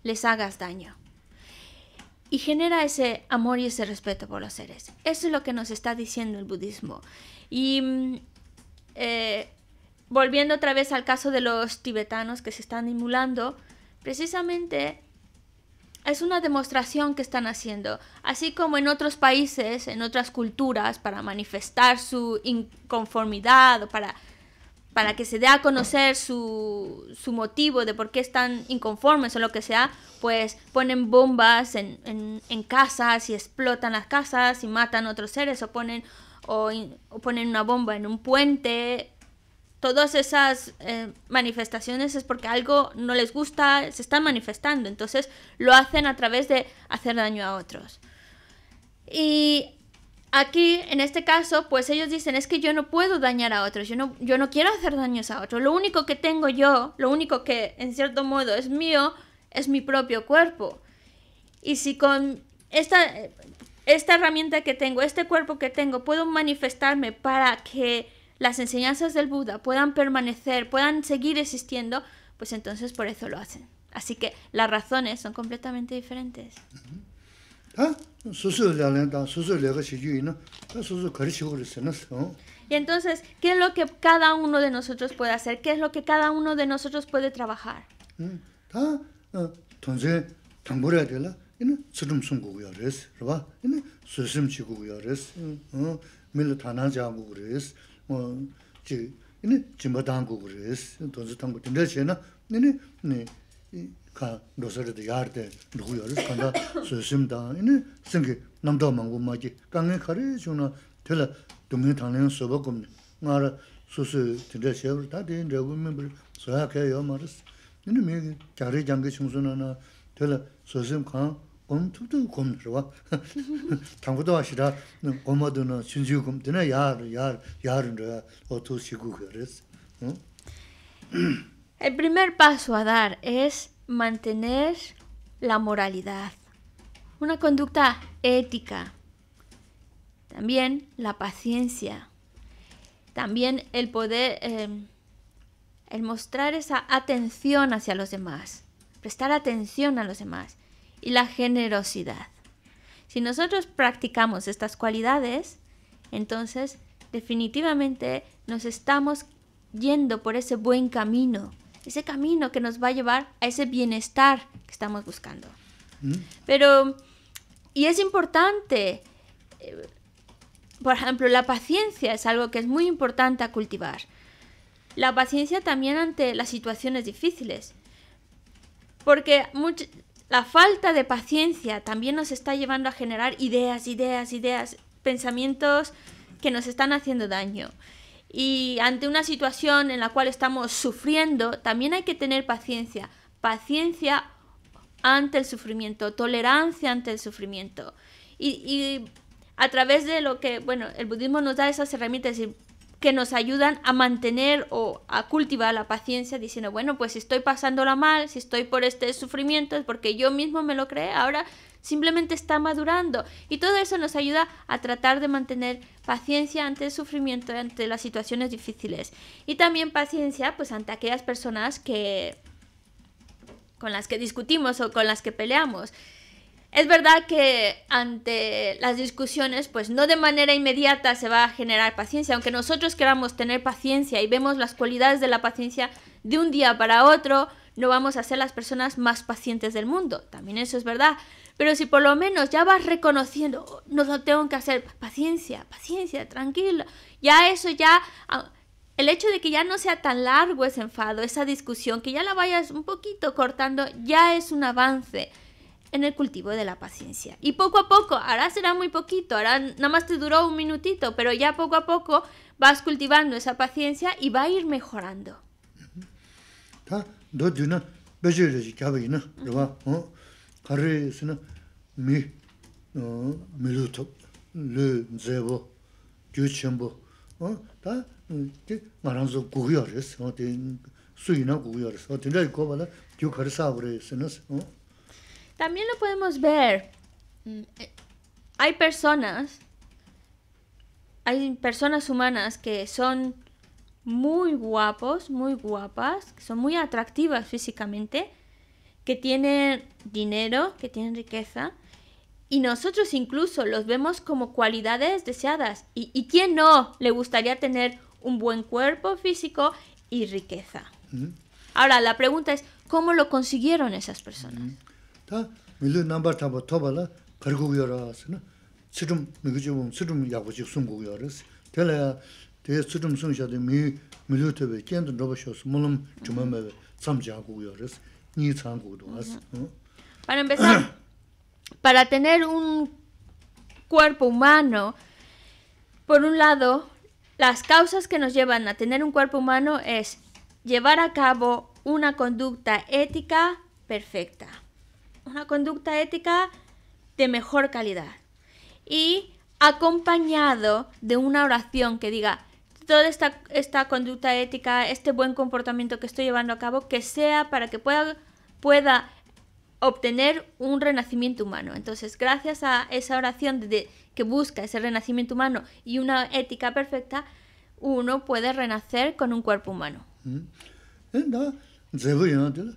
les hagas daño. Y genera ese amor y ese respeto por los seres. Eso es lo que nos está diciendo el budismo. Y mm, eh, volviendo otra vez al caso de los tibetanos que se están inmulando, precisamente es una demostración que están haciendo. Así como en otros países, en otras culturas, para manifestar su inconformidad o para, para que se dé a conocer su, su, motivo de por qué están inconformes o lo que sea, pues ponen bombas en, en, casas y explotan las casas y matan a otros seres o ponen, o ponen una bomba en un puente todas esas eh, manifestaciones es porque algo no les gusta, se están manifestando, entonces lo hacen a través de hacer daño a otros. Y aquí, en este caso, pues ellos dicen, es que yo no puedo dañar a otros, yo no, yo no quiero hacer daños a otros, lo único que tengo yo, lo único que en cierto modo es mío, es mi propio cuerpo. Y si con esta, esta herramienta que tengo, este cuerpo que tengo, puedo manifestarme para que las enseñanzas del Buda puedan permanecer, puedan seguir existiendo, pues entonces por eso lo hacen. Así que las razones son completamente diferentes. Ah, ah, y entonces, ¿qué es lo que cada uno de nosotros puede hacer? ¿Qué es lo que cada uno de nosotros puede trabajar? entonces mm, ah, 이니 jimba dangu gu riz, donzi dangu dinda xe na, ini ka rosari da yaar de nugu yaar 강에 kanda 주나 sim 동네 ini singi namdaw mangu magi, kange kari xung na tila dungi tangling soba gumni, nga ra su su El primer paso a dar es mantener la moralidad, una conducta ética, también la paciencia, también el poder, eh, el mostrar esa atención hacia los demás, prestar atención a los demás y la generosidad. Si nosotros practicamos estas cualidades, entonces definitivamente nos estamos yendo por ese buen camino, ese camino que nos va a llevar a ese bienestar que estamos buscando. Mm. Pero, y es importante, eh, por ejemplo, la paciencia es algo que es muy importante a cultivar. La paciencia también ante las situaciones difíciles. Porque muchas... La falta de paciencia también nos está llevando a generar ideas, ideas, ideas, pensamientos que nos están haciendo daño. Y ante una situación en la cual estamos sufriendo, también hay que tener paciencia. Paciencia ante el sufrimiento, tolerancia ante el sufrimiento. Y, a través de lo que, bueno, el budismo nos da esas herramientas que nos ayudan a mantener o a cultivar la paciencia diciendo, bueno, pues si estoy pasándola mal, si estoy por este sufrimiento, es porque yo mismo me lo creé, ahora simplemente está madurando. Y todo eso nos ayuda a tratar de mantener paciencia ante el sufrimiento, ante las situaciones difíciles. Y también paciencia, pues ante aquellas personas que con las que discutimos o con las que peleamos. Es verdad que ante las discusiones, pues no de manera inmediata se va a generar paciencia, aunque nosotros queramos tener paciencia y vemos las cualidades de la paciencia de un día para otro, no vamos a ser las personas más pacientes del mundo. También eso es verdad. Pero si por lo menos ya vas reconociendo, oh, no lo tengo que hacer, paciencia, paciencia, tranquilo, ya eso ya... Ah, el hecho de que ya no sea tan largo ese enfado, esa discusión, que ya la vayas un poquito cortando, ya es un avance en el cultivo de la paciencia. Y poco a poco, ahora será muy poquito, ahora nada más te duró un minutito, pero ya poco a poco vas cultivando esa paciencia y va a ir mejorando. También lo podemos ver. Mm, eh, hay personas, hay personas humanas que son muy guapos, muy guapas, que son muy atractivas físicamente, que tienen dinero, que tienen riqueza, y nosotros incluso los vemos como cualidades deseadas. ¿Y, quién no le gustaría tener un buen cuerpo físico y riqueza? Ahora, la pregunta es, ¿cómo lo consiguieron esas personas? Para empezar, para tener un cuerpo humano, por un lado, las causas que nos llevan a tener un cuerpo humano es llevar a cabo una conducta ética perfecta una conducta ética de mejor calidad. Y acompañado de una oración que diga, toda esta, conducta ética, este buen comportamiento que estoy llevando a cabo, que sea para que pueda, pueda obtener un renacimiento humano. Entonces, gracias a esa oración de, que busca ese renacimiento humano y una ética perfecta, uno puede renacer con un cuerpo humano. Mm. Eh,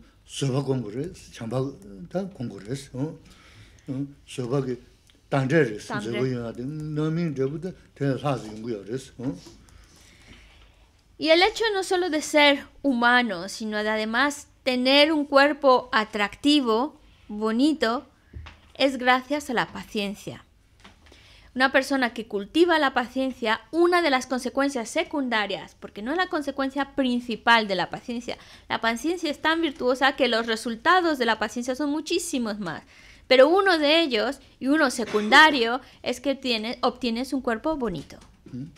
y el hecho no solo de ser humano, sino de además tener un cuerpo atractivo, bonito, es gracias a la paciencia una persona que cultiva la paciencia, una de las consecuencias secundarias, porque no es la consecuencia principal de la paciencia, la paciencia es tan virtuosa que los resultados de la paciencia son muchísimos más. Pero uno de ellos, y uno secundario, es que obtienes un cuerpo bonito. Mm-hmm.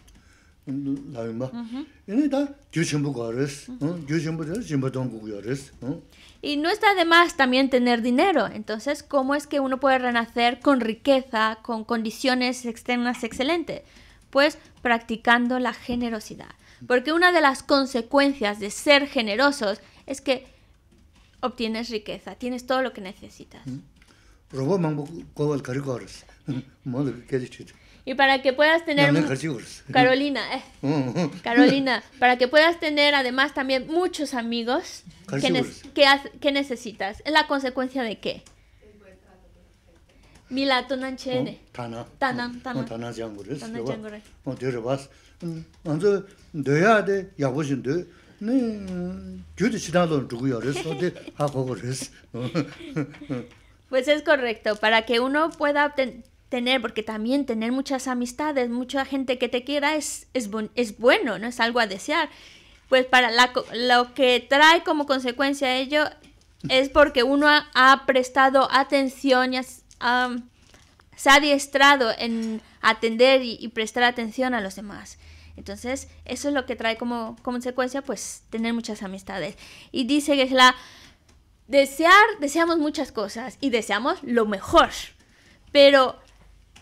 Y no está de más también tener dinero. Entonces, ¿cómo es que uno puede renacer con riqueza, con condiciones externas excelentes? Pues practicando la generosidad. Porque una de las consecuencias de ser generosos es que obtienes riqueza, tienes todo lo que necesitas. Mm. Y para que puedas tener... Carolina, eh, mm. Carolina, para que puedas tener además también muchos amigos, ¿qué, necesitas? ¿Es la consecuencia de qué? Mila Tana. Tana, Tana. Tana Pues es correcto, para que uno pueda obtener tener, porque también tener muchas amistades, mucha gente que te quiera es, es, es bueno, no es algo a desear. Pues para lo que trae como consecuencia ello es porque uno ha, prestado atención y se ha adiestrado en atender y, prestar atención a los demás. Entonces, eso es lo que trae como consecuencia, pues, tener muchas amistades. Y dice que es la... Desear, deseamos muchas cosas y deseamos lo mejor. Pero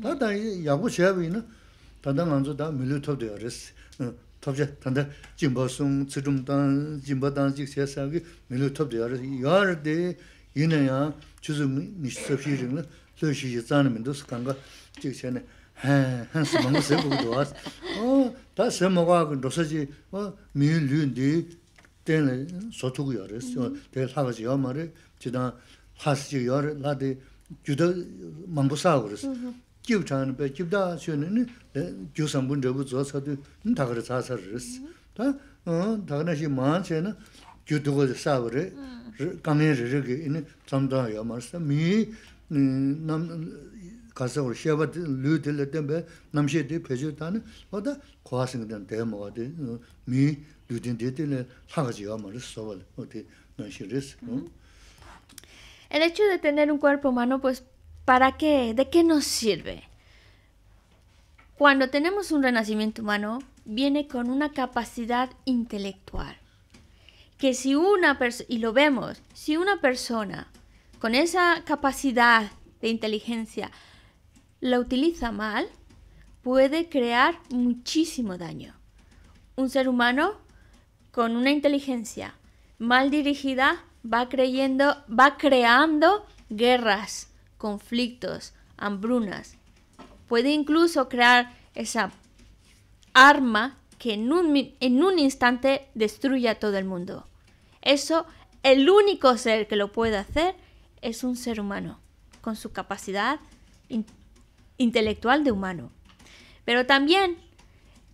다다 tā 쉐비나 단단한서 다 tā tā ngā dzu tā mīn lū tōp 세상이 rīs. Tōp chay, tā tā jīmbā sūng, cī rūng tā jīmbā tā jīg chay sā wī, mīn lū tōp dhiyā rīs. Yā rī dhī yinā yāng, chū zhūg mī shi tsā pshī kyub chani 기브다 kyub daa xio nini, kyu sambun chabu zuwa 다나시 만세는 thakara tsaasar rirsi. Ta, thakana xio maa 가서 na, kyu tuko xe sabu re, kame ririgi, ini tsamdaa yaa marisa. Mi, nam, kasa ura, El hecho de mm-hmm. mm. tener un cuerpo humano, pues, ¿Para qué? ¿De qué nos sirve? Cuando tenemos un renacimiento humano, viene con una capacidad intelectual. Que si una y lo vemos, si una persona con esa capacidad de inteligencia la utiliza mal, puede crear muchísimo daño. Un ser humano con una inteligencia mal dirigida va creyendo, va creando guerras conflictos, hambrunas. Puede incluso crear esa arma que en un, en un instante destruye a todo el mundo. Eso, el único ser que lo puede hacer es un ser humano, con su capacidad intelectual de humano. Pero también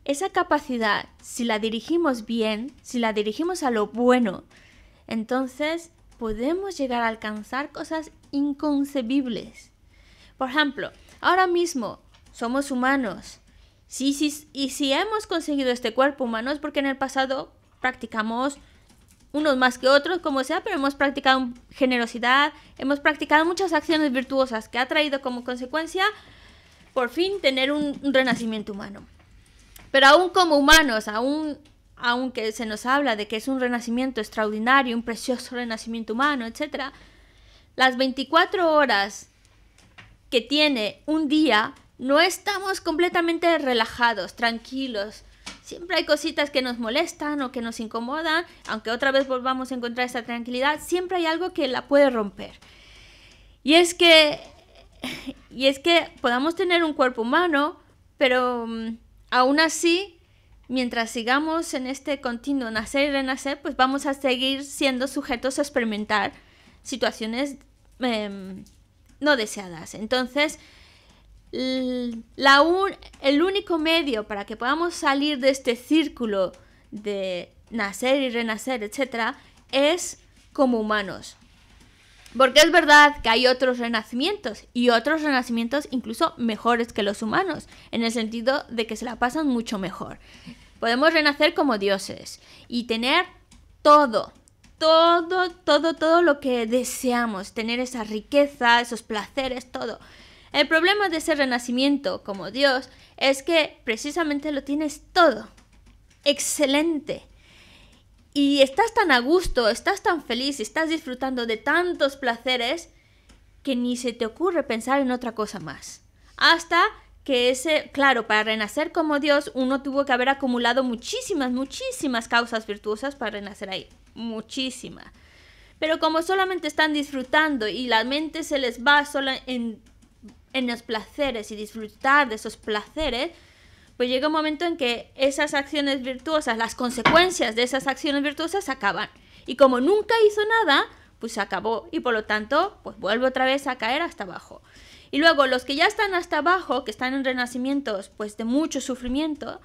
esa capacidad, si la dirigimos bien, si la dirigimos a lo bueno, entonces podemos llegar a alcanzar cosas inconcebibles. Por ejemplo, ahora mismo somos humanos. Sí, sí, y si hemos conseguido este cuerpo humano es porque en el pasado practicamos unos más que otros, como sea, pero hemos practicado generosidad, hemos practicado muchas acciones virtuosas que ha traído como consecuencia por fin tener un, renacimiento humano. Pero aún como humanos, aún aunque se nos habla de que es un renacimiento extraordinario, un precioso renacimiento humano, etcétera, las 24 horas que tiene un día, no estamos completamente relajados, tranquilos. Siempre hay cositas que nos molestan o que nos incomodan, aunque otra vez volvamos a encontrar esa tranquilidad, siempre hay algo que la puede romper. Y es que y es que podamos tener un cuerpo humano, pero mm, aún así, mientras sigamos en este continuo nacer y renacer, pues vamos a seguir siendo sujetos a experimentar situaciones Em, no deseadas. Entonces, el único medio para que podamos salir de este círculo de nacer y renacer, etc., es como humanos. Porque es verdad que hay otros renacimientos y otros renacimientos incluso mejores que los humanos, en el sentido de que se la pasan mucho mejor. Podemos renacer como dioses y tener todo, todo, todo, todo lo que deseamos, tener esa riqueza, esos placeres, todo. El problema de ese renacimiento como Dios es que precisamente lo tienes todo. Excelente. Y estás tan a gusto, estás tan feliz, estás disfrutando de tantos placeres que ni se te ocurre pensar en otra cosa más. Hasta que ese, claro, para renacer como Dios uno tuvo que haber acumulado muchísimas, muchísimas causas virtuosas para renacer ahí, muchísimas. Pero como solamente están disfrutando y la mente se les va solo en, los placeres y disfrutar de esos placeres, pues llega un momento en que esas acciones virtuosas, las consecuencias de esas acciones virtuosas acaban. Y como nunca hizo nada, pues se acabó y por lo tanto, pues vuelve otra vez a caer hasta abajo. Y luego los que ya están hasta abajo, que están en renacimientos pues de mucho sufrimiento,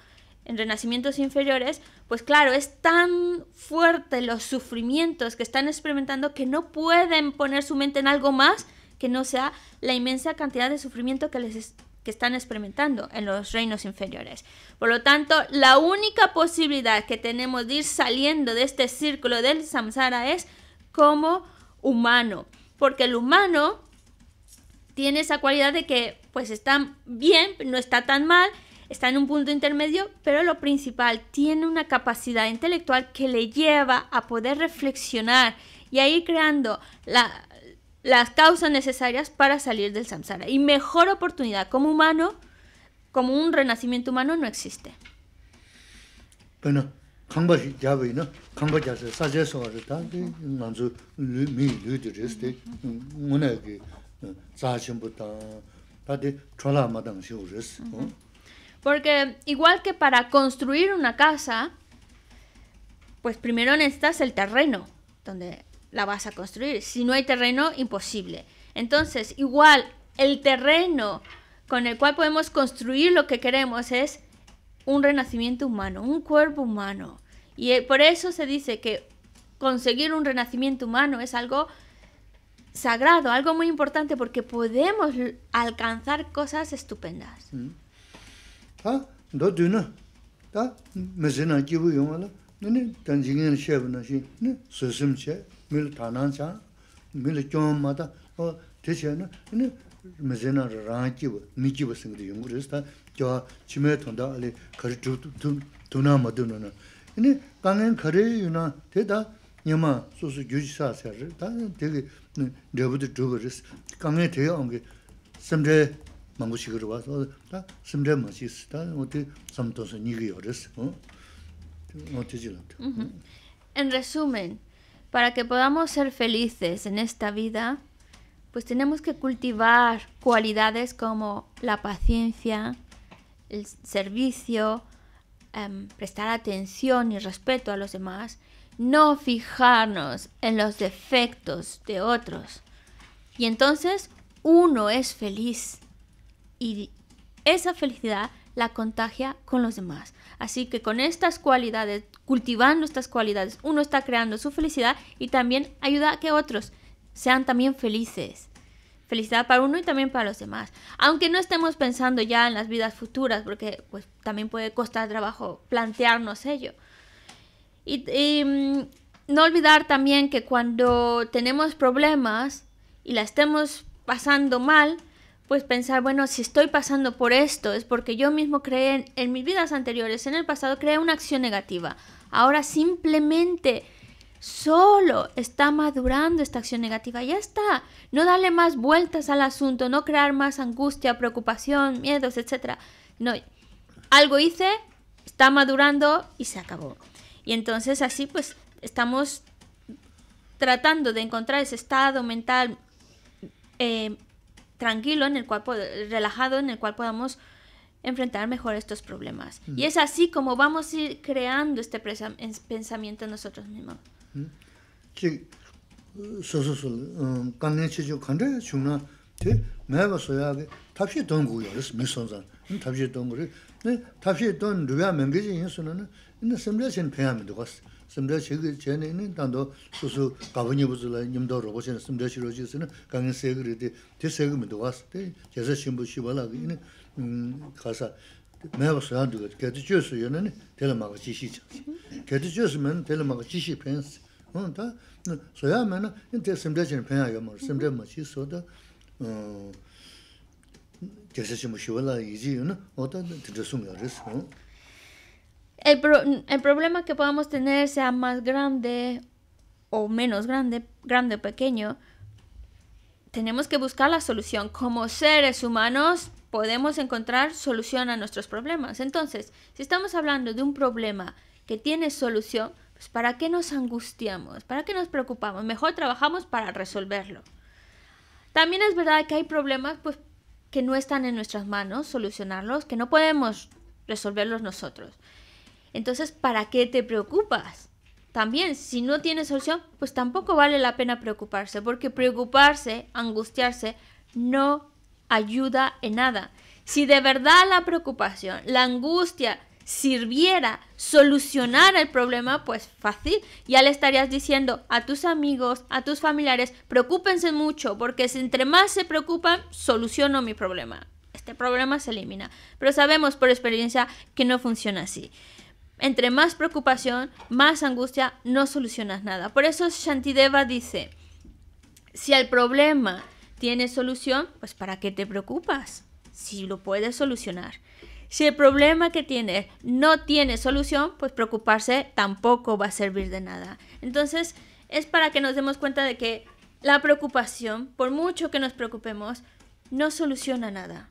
en renacimientos inferiores, pues claro, es tan fuerte los sufrimientos que están experimentando que no pueden poner su mente en algo más que no sea la inmensa cantidad de sufrimiento que les que están experimentando en los reinos inferiores. Por lo tanto, la única posibilidad que tenemos de ir saliendo de este círculo del samsara es como humano, porque el humano tiene esa cualidad de que pues está bien, no está tan mal, está en un punto intermedio, pero lo principal, tiene una capacidad intelectual que le lleva a poder reflexionar y a ir creando las causas necesarias para salir del samsara. Y mejor oportunidad como humano, como un renacimiento humano, no existe. Bueno. Porque igual que para construir una casa, pues primero necesitas el terreno donde la vas a construir. Si no hay terreno, imposible. Entonces, igual el terreno con el cual podemos construir lo que queremos es un renacimiento humano, un cuerpo humano. Y eh, por eso se dice que conseguir un renacimiento humano es algo sagrado, algo muy importante porque podemos alcanzar cosas estupendas. Mm. En resumen, para que podamos ser felices en esta vida, pues tenemos que cultivar cualidades como la paciencia, el servicio, em, prestar atención y respeto a los demás no fijarnos en los defectos de otros. Y entonces uno es feliz y esa felicidad la contagia con los demás. Así que con estas cualidades, cultivando estas cualidades, uno está creando su felicidad y también ayuda a que otros sean también felices. Felicidad para uno y también para los demás. Aunque no estemos pensando ya en las vidas futuras, porque pues, también puede costar trabajo plantearnos ello. Y, mm, no olvidar también que cuando tenemos problemas y la estemos pasando mal, pues pensar, bueno, si estoy pasando por esto es porque yo mismo creé en, mis vidas anteriores, en el pasado, creé una acción negativa. Ahora simplemente solo está madurando esta acción negativa, ya está. No darle más vueltas al asunto, no crear más angustia, preocupación, miedos, etcétera No, algo hice, está madurando y se acabó. Y entonces así pues estamos tratando de encontrar ese estado mental eh, tranquilo, en el cual relajado, en el cual podamos enfrentar mejor estos problemas. Y mm. es así como vamos a ir creando este pensamiento nosotros mismos. Mm. Um, 근데 섬려신 배하면 되고 섬려시 그 전에 단도 수수 가분이 님도 로보신 섬려시로 지으서는 강세 그리디 대세금이 되고 때 제사 가서 매버서 안 되고 개드주스 연은 텔마가 지시죠 개드주스면 텔마가 지시 펜스 응다 소야면은 인제 섬려신 배하여 뭐 섬려 뭐어 제사 신부 시발아 어떤 드드숨이 el, problema que podamos tener sea más grande o menos grande, grande o pequeño, tenemos que buscar la solución. Como seres humanos podemos encontrar solución a nuestros problemas. Entonces, si estamos hablando de un problema que tiene solución, pues ¿para qué nos angustiamos? ¿Para qué nos preocupamos? Mejor trabajamos para resolverlo. También es verdad que hay problemas pues, que no están en nuestras manos solucionarlos, que no podemos resolverlos nosotros. Entonces, ¿para qué te preocupas? También, si no tienes solución, pues tampoco vale la pena preocuparse, porque preocuparse, angustiarse, no ayuda en nada. Si de verdad la preocupación, la angustia sirviera solucionar el problema, pues fácil, ya le estarías diciendo a tus amigos, a tus familiares, preocúpense mucho, porque entre más se preocupan, soluciono mi problema. Este problema se elimina. Pero sabemos por experiencia que no funciona así entre más preocupación, más angustia, no solucionas nada. Por eso Shantideva dice, si el problema tiene solución, pues ¿para qué te preocupas? Si lo puedes solucionar. Si el problema que tienes no tiene solución, pues preocuparse tampoco va a servir de nada. Entonces, es para que nos demos cuenta de que la preocupación, por mucho que nos preocupemos, no soluciona nada.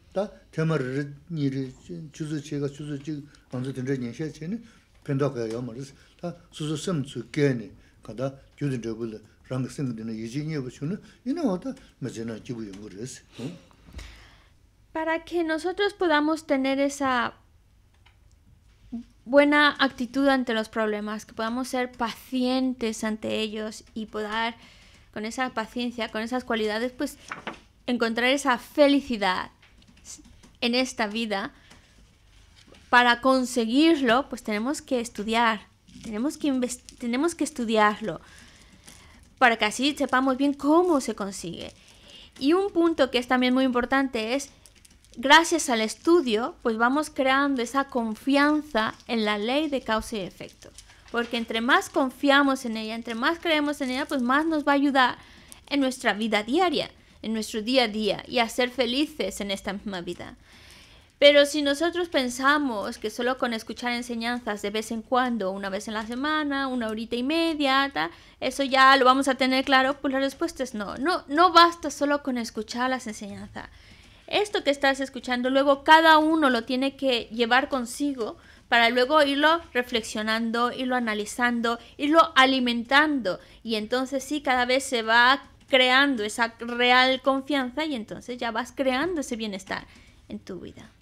Para que nosotros podamos tener esa buena actitud ante los problemas, que podamos ser pacientes ante ellos y poder, con esa paciencia, con esas cualidades, pues encontrar esa felicidad en esta vida, para conseguirlo, pues tenemos que estudiar, tenemos que, tenemos que estudiarlo, para que así sepamos bien cómo se consigue. Y un punto que es también muy importante es, gracias al estudio, pues vamos creando esa confianza en la ley de causa y efecto. Porque entre más confiamos en ella, entre más creemos en ella, pues más nos va a ayudar en nuestra vida diaria, en nuestro día a día y a ser felices en esta misma vida. Pero si nosotros pensamos que solo con escuchar enseñanzas de vez en cuando, una vez en la semana, una horita y media, eso ya lo vamos a tener claro, pues la respuesta es no. No, no basta solo con escuchar las enseñanzas. Esto que estás escuchando, luego cada uno lo tiene que llevar consigo para luego irlo reflexionando, irlo analizando, irlo alimentando. Y entonces sí, cada vez se va creando esa real confianza y entonces ya vas creando ese bienestar en tu vida.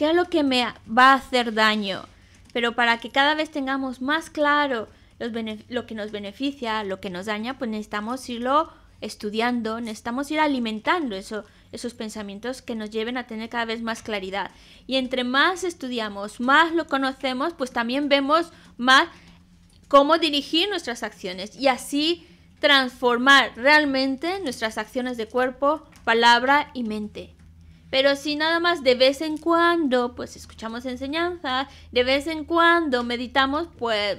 ¿Qué es lo que me va a hacer daño? Pero para que cada vez tengamos más claro lo que nos beneficia, lo que nos daña, pues necesitamos irlo estudiando, necesitamos ir alimentando eso, esos pensamientos que nos lleven a tener cada vez más claridad. Y entre más estudiamos, más lo conocemos, pues también vemos más cómo dirigir nuestras acciones y así transformar realmente nuestras acciones de cuerpo, palabra y mente. Pero si nada más de vez en cuando, pues escuchamos enseñanza, de vez en cuando meditamos, pues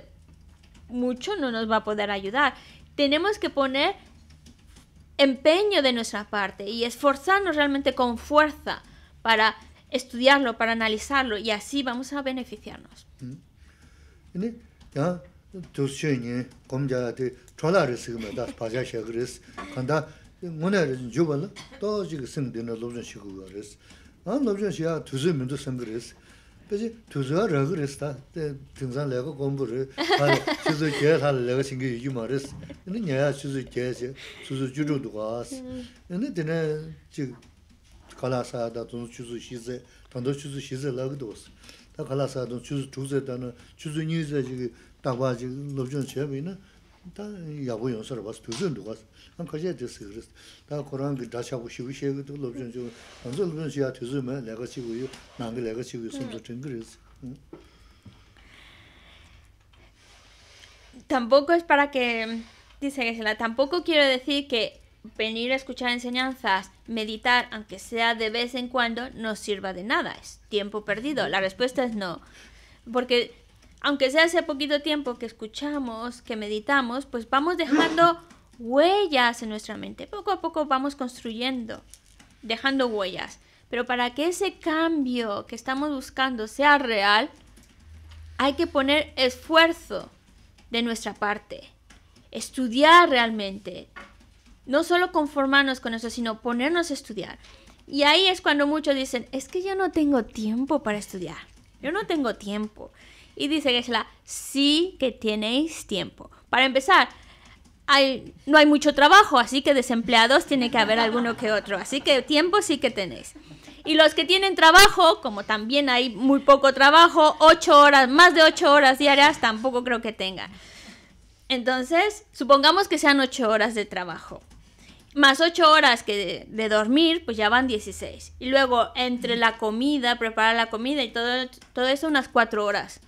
mucho no nos va a poder ayudar. Tenemos que poner empeño de nuestra parte y esforzarnos realmente con fuerza para estudiarlo, para analizarlo y así vamos a beneficiarnos. ngonaa rizin juba la, taa jiga sin dina lobzhan shiku gwa riz. A lobzhan shiga tuzi mindu sambi riz. Pechi tuzi wa ragu riz ta, tingzan laga gombu riz, tuzi kaya thala laga singi yu ma riz. Ani nyaya tuzi kaya si, tuzi juru duwa as. Ani dina jiga kala saa da tuzi Tampoco es para que dice que tampoco quiero decir que venir a escuchar enseñanzas, meditar, aunque sea de vez en cuando, no sirva de nada, es tiempo perdido. La respuesta es no, porque aunque sea hace poquito tiempo que escuchamos, que meditamos, pues vamos dejando huellas en nuestra mente. Poco a poco vamos construyendo, dejando huellas. Pero para que ese cambio que estamos buscando sea real, hay que poner esfuerzo de nuestra parte, estudiar realmente. No solo conformarnos con eso, sino ponernos a estudiar. Y ahí es cuando muchos dicen, es que yo no tengo tiempo para estudiar. Yo no tengo tiempo y dice que es la sí que tenéis tiempo. Para empezar, hay, no hay mucho trabajo, así que desempleados tiene que haber alguno que otro, así que tiempo sí que tenéis. Y los que tienen trabajo, como también hay muy poco trabajo, ocho horas, más de ocho horas diarias, tampoco creo que tengan. Entonces, supongamos que sean ocho horas de trabajo. Más ocho horas que de, dormir, pues ya van 16. Y luego, entre la comida, preparar la comida y todo, todo eso, unas cuatro horas.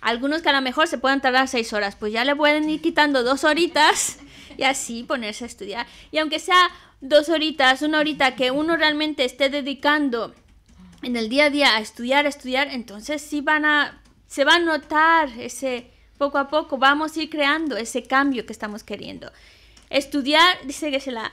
Algunos que a lo mejor se puedan tardar seis horas, pues ya le pueden ir quitando dos horitas y así ponerse a estudiar. Y aunque sea dos horitas, una horita que uno realmente esté dedicando en el día a día a estudiar, a estudiar, entonces sí van a, se va a notar ese, poco a poco vamos a ir creando ese cambio que estamos queriendo. Estudiar, dice que se la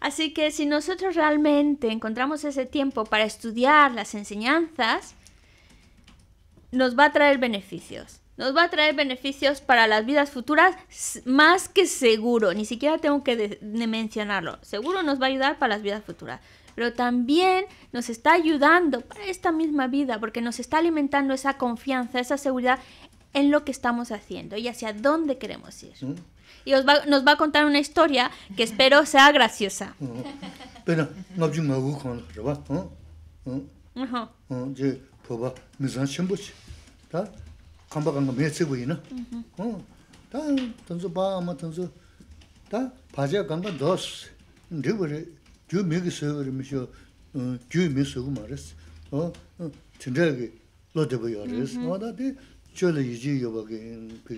Así que si nosotros realmente encontramos ese tiempo para estudiar las enseñanzas, nos va a traer beneficios. Nos va a traer beneficios para las vidas futuras más que seguro. Ni siquiera tengo que mencionarlo. Seguro nos va a ayudar para las vidas futuras. Pero también nos está ayudando para esta misma vida porque nos está alimentando esa confianza, esa seguridad en lo que estamos haciendo y hacia dónde queremos ir. Mm y os va, nos va a contar una historia que espero sea graciosa. Pero no me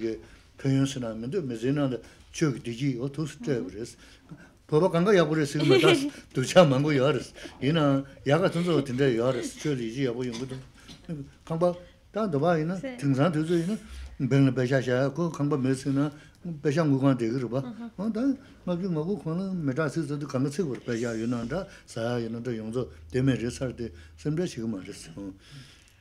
que pyöyön sinan mendo, me zinan da chöki diji yo, tos tuyabiris. Poba kanga yaburis, sigo me das duja mangu yaris. Ina, yaga tunzo tinda yaris, chö diji yabu yungudum. Kangba, taa daba ina, tingzan tuzo ina, bengla becha xaya, ko kangba me zinan, becha ngukwan degiriba. Taa, magi magu kwanla, me da si zidu kanga cikur, saya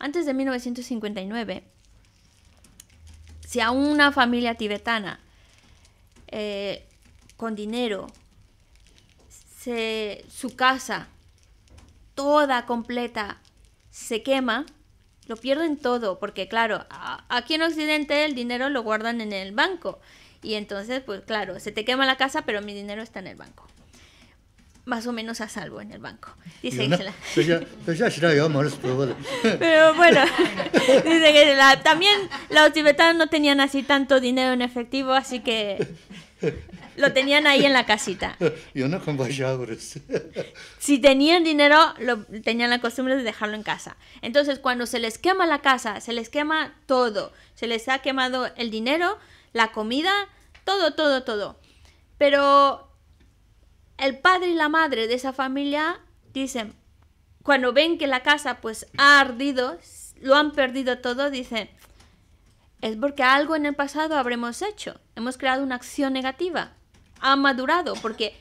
antes de 1959, si a una familia tibetana eh, con dinero, se, su casa toda completa se quema, lo pierden todo, porque claro, aquí en Occidente el dinero lo guardan en el banco. Y entonces, pues claro, se te quema la casa, pero mi dinero está en el banco más o menos a salvo en el banco. Dice que Pero bueno, dice también los tibetanos no tenían así tanto dinero en efectivo, así que lo tenían ahí en la casita. Si tenían dinero, lo, tenían la costumbre de dejarlo en casa. Entonces, cuando se les quema la casa, se les quema todo. Se les ha quemado el dinero, la comida, todo, todo, todo. Pero el padre y la madre de esa familia dicen, cuando ven que la casa pues ha ardido, lo han perdido todo, dicen, es porque algo en el pasado habremos hecho, hemos creado una acción negativa, ha madurado, porque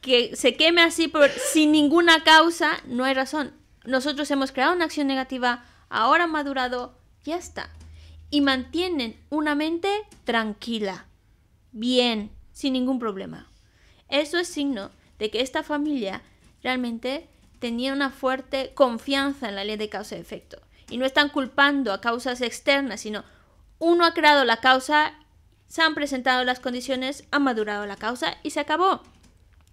que se queme así por, sin ninguna causa, no hay razón. Nosotros hemos creado una acción negativa, ahora ha madurado, ya está. Y mantienen una mente tranquila, bien, sin ningún problema. Eso es signo de que esta familia realmente tenía una fuerte confianza en la ley de causa y efecto. Y no están culpando a causas externas, sino uno ha creado la causa, se han presentado las condiciones, ha madurado la causa y se acabó.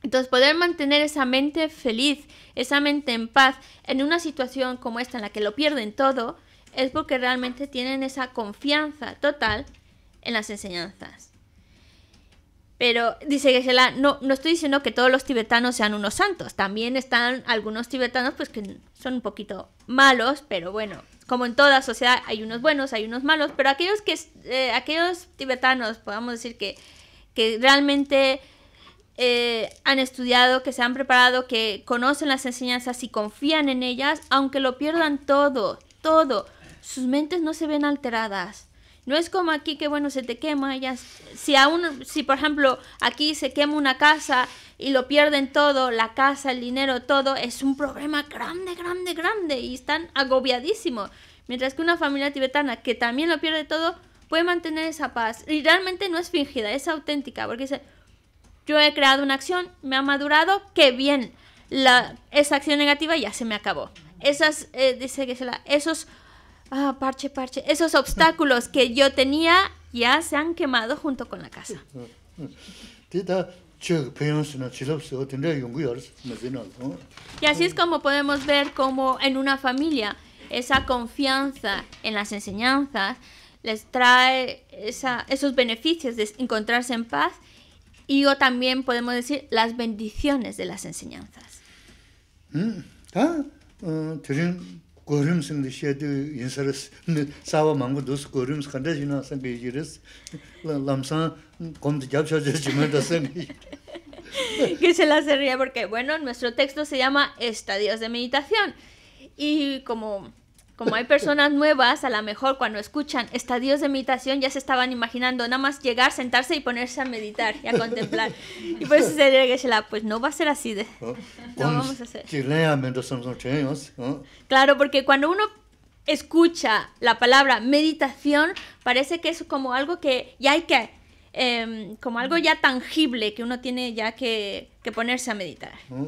Entonces poder mantener esa mente feliz, esa mente en paz en una situación como esta en la que lo pierden todo, es porque realmente tienen esa confianza total en las enseñanzas. Pero dice Gesela, no, no estoy diciendo que todos los tibetanos sean unos santos. También están algunos tibetanos pues que son un poquito malos, pero bueno, como en toda sociedad hay unos buenos, hay unos malos, pero aquellos que eh, aquellos tibetanos, podamos decir que, que realmente eh, han estudiado, que se han preparado, que conocen las enseñanzas y confían en ellas, aunque lo pierdan todo, todo, sus mentes no se ven alteradas no es como aquí que, bueno, se te quema, ya, si aún, si por ejemplo aquí se quema una casa y lo pierden todo, la casa, el dinero, todo, es un problema grande, grande, grande y están agobiadísimos. Mientras que una familia tibetana que también lo pierde todo, puede mantener esa paz. Y realmente no es fingida, es auténtica, porque dice, yo he creado una acción, me ha madurado, qué bien. La, esa acción negativa ya se me acabó. Esas, eh, dice que esos Ah, parche, parche. Esos obstáculos que yo tenía ya se han quemado junto con la casa. Y así es como podemos ver cómo en una familia esa confianza en las enseñanzas les trae esos beneficios de encontrarse en paz y o también podemos decir las bendiciones de las enseñanzas. Mm, ¿Ah? ah Gorims in the shed, inserts sabe Mango, corrimos those Gorims, Kandajina, la Gigiris, Lamsan, con de Jabsha, Jimenta, Que se la sería porque, bueno, nuestro texto se llama Estadios de Meditación. Y como como hay personas nuevas, a lo mejor cuando escuchan estadios de meditación ya se estaban imaginando nada más llegar, sentarse y ponerse a meditar y a contemplar. Y por eso se que la, pues no va a ser así de... Oh, no vamos a hacer. Oh. Claro, porque cuando uno escucha la palabra meditación, parece que es como algo que ya hay que, em, como algo ya tangible que uno tiene ya que, ponerse a meditar. Oh.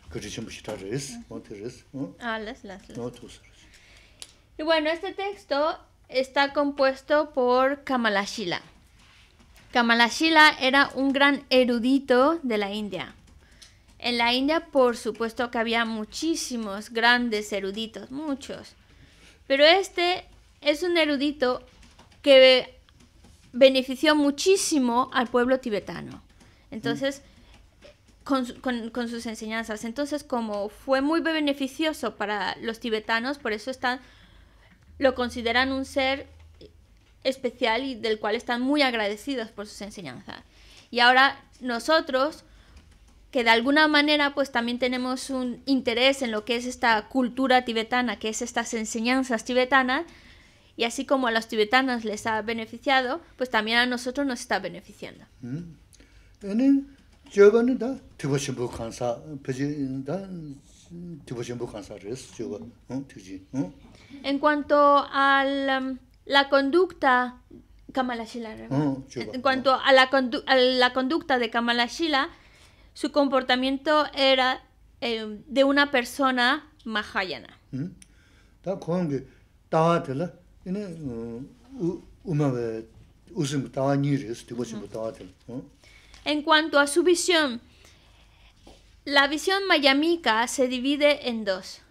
Ah, y bueno, este texto está compuesto por Kamalashila. Kamalashila era un gran erudito de la India. En la India, por supuesto que había muchísimos grandes eruditos, muchos. Pero este es un erudito que benefició muchísimo al pueblo tibetano. Entonces, con, sus enseñanzas. Entonces, como fue muy beneficioso para los tibetanos, por eso están, lo consideran un ser especial y del cual están muy agradecidos por sus enseñanzas. Y ahora nosotros, que de alguna manera pues también tenemos un interés en lo que es esta cultura tibetana, que es estas enseñanzas tibetanas, y así como a los tibetanos les ha beneficiado, pues también a nosotros nos está beneficiando. Mm. En cuanto a la, conducta Kamalashila En conducta de Kamalashila su comportamiento era eh, de una persona mahayana. En cuanto a su visión, la visión mayamica se divide en dos.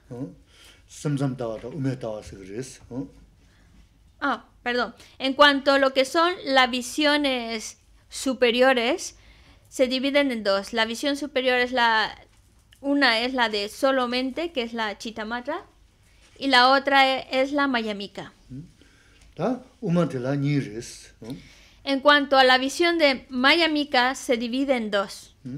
Ah, perdón. En cuanto a lo que son las visiones superiores, se dividen en dos. La visión superior es la... Una es la de solamente, que es la chitamatra, y la otra e, es la mayamica. En cuanto a la visión de Mayamika, se divide en dos. ¿Mm?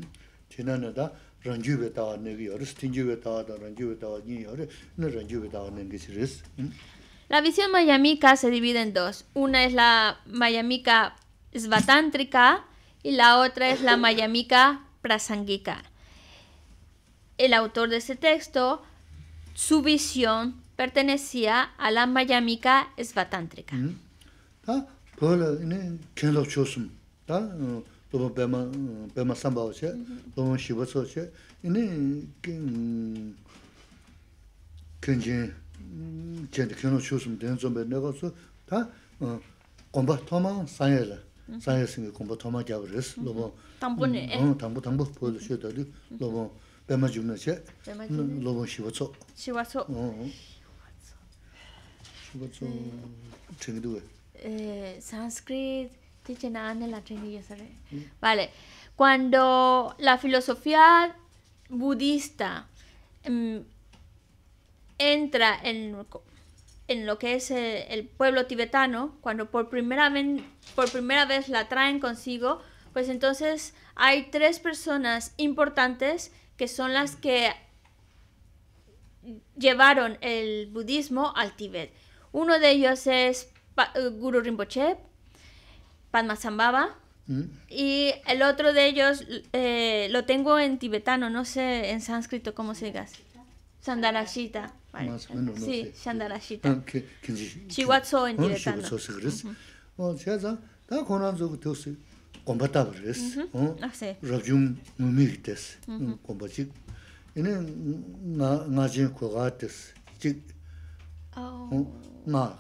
La visión mayamika se divide en dos. Una es la mayamika svatántrica y la otra es la mayamika prasangika. El autor de este texto, su visión pertenecía a la mayamika svatántrica. ¿Mm? Böyle yine kendilik çoğusum. Da, doma bema, bema samba oce, doma şiba soce. Yine kendin, kendi kendilik çoğusum den zombe ne kadar su. Da, gomba toma sanyayla. Sanyayasın ki gomba toma gavriz. Lobo. Tambu ne? Tambu, tambu. Böyle şey dedi. Lobo. Bema cümle çe. Lobo eh, Sanskrit, Vale, cuando la filosofía budista mm, entra en, en, lo que es eh, el, pueblo tibetano, cuando por primera, vez, por primera vez la traen consigo, pues entonces hay tres personas importantes que son las que llevaron el budismo al Tíbet. Uno de ellos es pa eh, Guru Rinpoche, Padma Sambhava ¿Mm? Y el otro de ellos eh, lo tengo en tibetano, no sé en sánscrito cómo se diga. Sandarashita. Vale. Más o menos, sí, sé. Sandarashita. Ah, Chihuahua en ah, tibetano. Uh -huh. gomba tabar res, rabzhung mumig des, gomba chik. Ine nga zhin kogaa des, chik,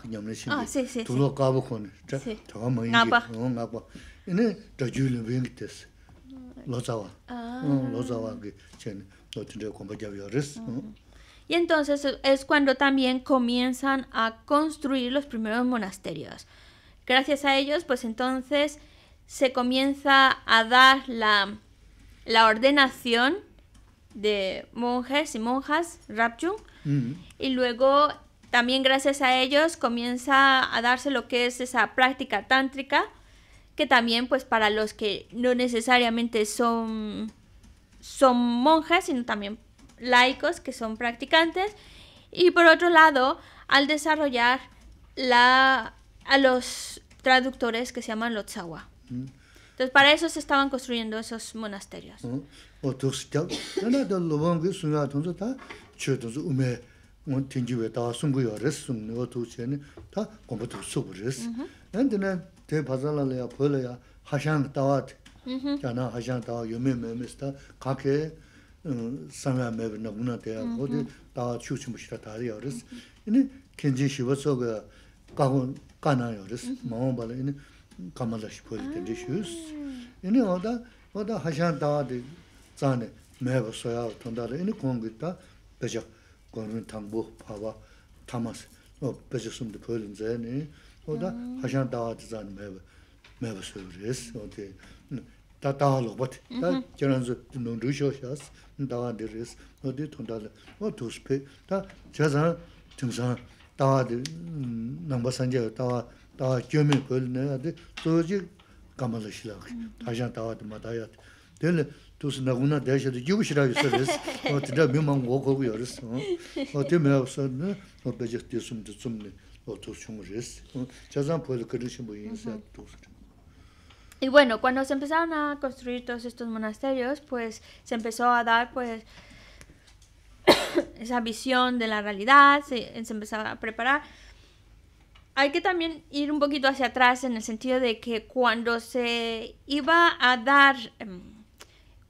y entonces es cuando también comienzan a construir los primeros monasterios. Gracias a ellos, pues entonces se comienza a dar la, ordenación de monjes y monjas, Rapchung, mm. y luego también gracias a ellos comienza a darse lo que es esa práctica tántrica, que también pues para los que no necesariamente son, son monjas, sino también laicos que son practicantes. Y por otro lado, al desarrollar la, a los traductores que se llaman los tzawa. Mm. Entonces para eso se estaban construyendo esos monasterios. Mm. ngon tenjiwe daa sungu yaa res sungu 다 tuu chiya ni taa gomba tuu sugu res. Mm-hmm. Nanti mm-hmm. mm, na te bazaala la yaa pola yaa hashaang daa ati, yaa naa hashaang daa yume mames taa kaake sanga mewe na guna te yaa kodi daa chuu chumushita taa yaa res. Ini gönrün tangbu pava tamas o peşe sumdu pölün zeyni mm. haşan dağıtı zani meyve meyve sövürüyüz o de da dağılık da gönrünüzü dünün rüşü oşas dağıtı o de da cazan tümsan dağıtı nangba sanca Y bueno, cuando se empezaron a construir todos estos monasterios, pues se empezó a dar pues esa visión de la realidad, se, empezaba a preparar. Hay que también ir un poquito hacia atrás en el sentido de que cuando se iba a dar... Em,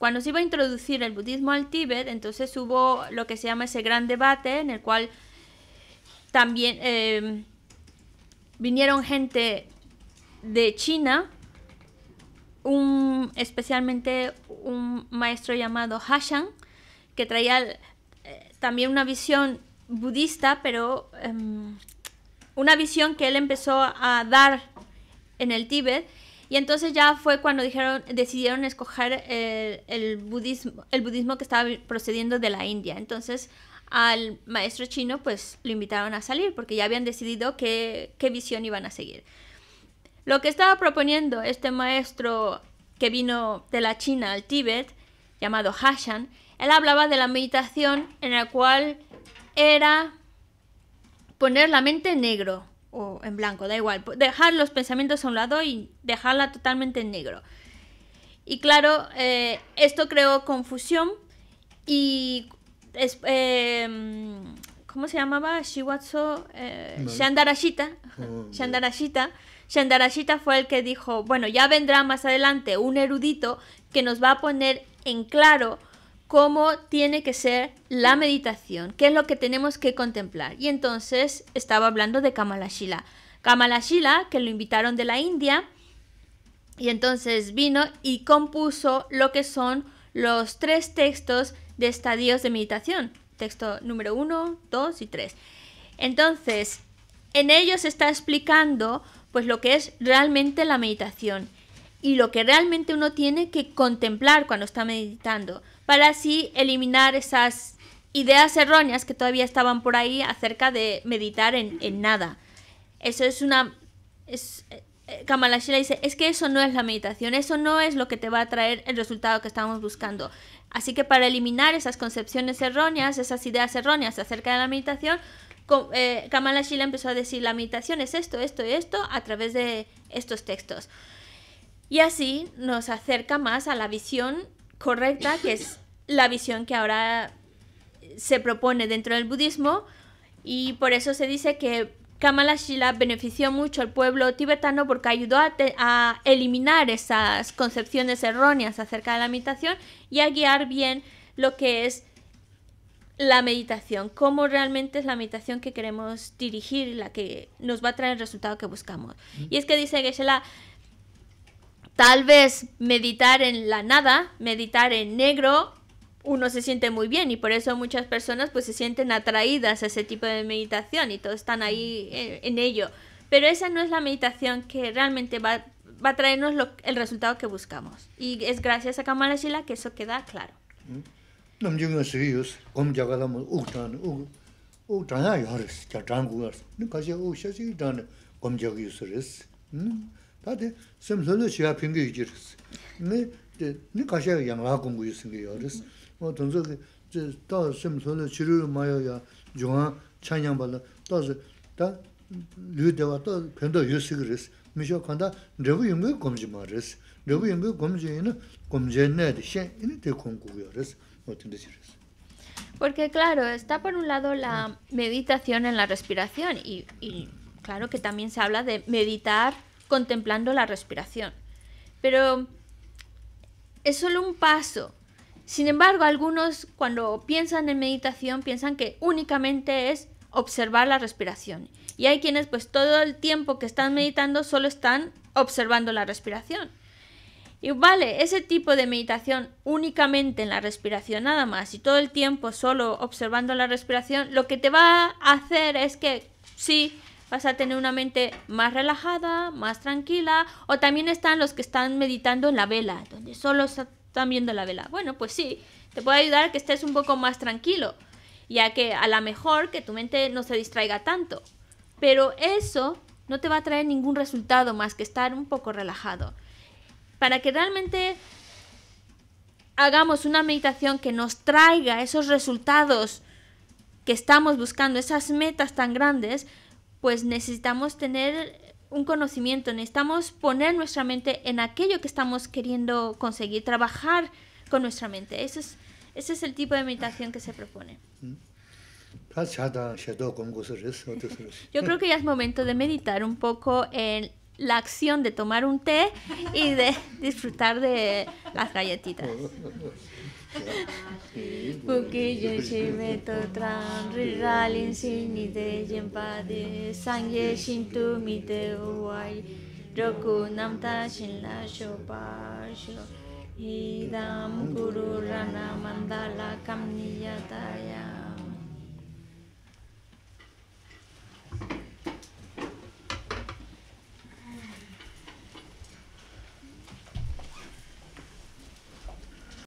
cuando se iba a introducir el budismo al Tíbet, entonces hubo lo que se llama ese gran debate en el cual también em, vinieron gente de China, especialmente un maestro llamado Hashan, que traía eh, también una visión budista, pero em, una visión que él empezó a dar en el Tíbet y entonces ya fue cuando dijeron, decidieron escoger el, budismo, el budismo que estaba procediendo de la India. Entonces al maestro chino pues lo invitaron a salir porque ya habían decidido qué, qué visión iban a seguir. Lo que estaba proponiendo este maestro que vino de la China al Tíbet, llamado Hashan, él hablaba de la meditación en la cual era poner la mente en negro, o en blanco, da igual, dejar los pensamientos a un lado y dejarla totalmente en negro. Y claro, eh, esto creó confusión y... Eh, ¿Cómo se llamaba? Shiwatsu eh, Shandarashita. Oh, Shandarashita. Shandarashita fue el que dijo, bueno, ya vendrá más adelante un erudito que nos va a poner en claro cómo tiene que ser la meditación, qué es lo que tenemos que contemplar. Y entonces estaba hablando de Kamalashila. Kamalashila, que lo invitaron de la India, y entonces vino y compuso lo que son los tres textos de estadios de meditación, texto número uno, dos y tres. Entonces, en ellos está explicando pues lo que es realmente la meditación y lo que realmente uno tiene que contemplar cuando está meditando para así eliminar esas ideas erróneas que todavía estaban por ahí acerca de meditar en, nada. Eso es una... Es, eh, Kamala Shila dice, es que eso no es la meditación, eso no es lo que te va a traer el resultado que estamos buscando. Así que para eliminar esas concepciones erróneas, esas ideas erróneas acerca de la meditación, eh, Kamala Shila empezó a decir, la meditación es esto, esto y esto, a través de estos textos. Y así nos acerca más a la visión correcta, que es la visión que ahora se propone dentro del budismo y por eso se dice que Kamala Shila benefició mucho al pueblo tibetano porque ayudó a, eliminar esas concepciones erróneas acerca de la meditación y a guiar bien lo que es la meditación, cómo realmente es la meditación que queremos dirigir, la que nos va a traer el resultado que buscamos. Y es que dice Geshe-la, Tal vez meditar en la nada, meditar en negro, uno se siente muy bien y por eso muchas personas pues se sienten atraídas a ese tipo de meditación y todos están ahí eh, en, ello. Pero esa no es la meditación que realmente va, a traernos el resultado que buscamos. Y es gracias a Kamala Shila que eso queda claro. Mm. Porque claro, está por un lado la meditación en la respiración y, y claro que también se habla de meditar contemplando la respiración. Pero es solo un paso. Sin embargo, algunos cuando piensan en meditación piensan que únicamente es observar la respiración. Y hay quienes pues todo el tiempo que están meditando solo están observando la respiración. Y vale, ese tipo de meditación únicamente en la respiración nada más y todo el tiempo solo observando la respiración, lo que te va a hacer es que sí, vas a tener una mente más relajada, más tranquila. O también están los que están meditando en la vela, donde solo están viendo la vela. Bueno, pues sí, te puede ayudar a que estés un poco más tranquilo, ya que a lo mejor que tu mente no se distraiga tanto. Pero eso no te va a traer ningún resultado más que estar un poco relajado. Para que realmente hagamos una meditación que nos traiga esos resultados que estamos buscando, esas metas tan grandes, pues necesitamos tener un conocimiento, necesitamos poner nuestra mente en aquello que estamos queriendo conseguir, trabajar con nuestra mente. Ese es, ese es el tipo de meditación que se propone. Yo creo que ya es momento de meditar un poco en la acción de tomar un té y de disfrutar de las galletitas. Buquillo shime to tram, riralin sini de jempade, sangye shintu mi de uwai, roku namta shin la shopa sho. Idam guru rana mandala kamniyataya.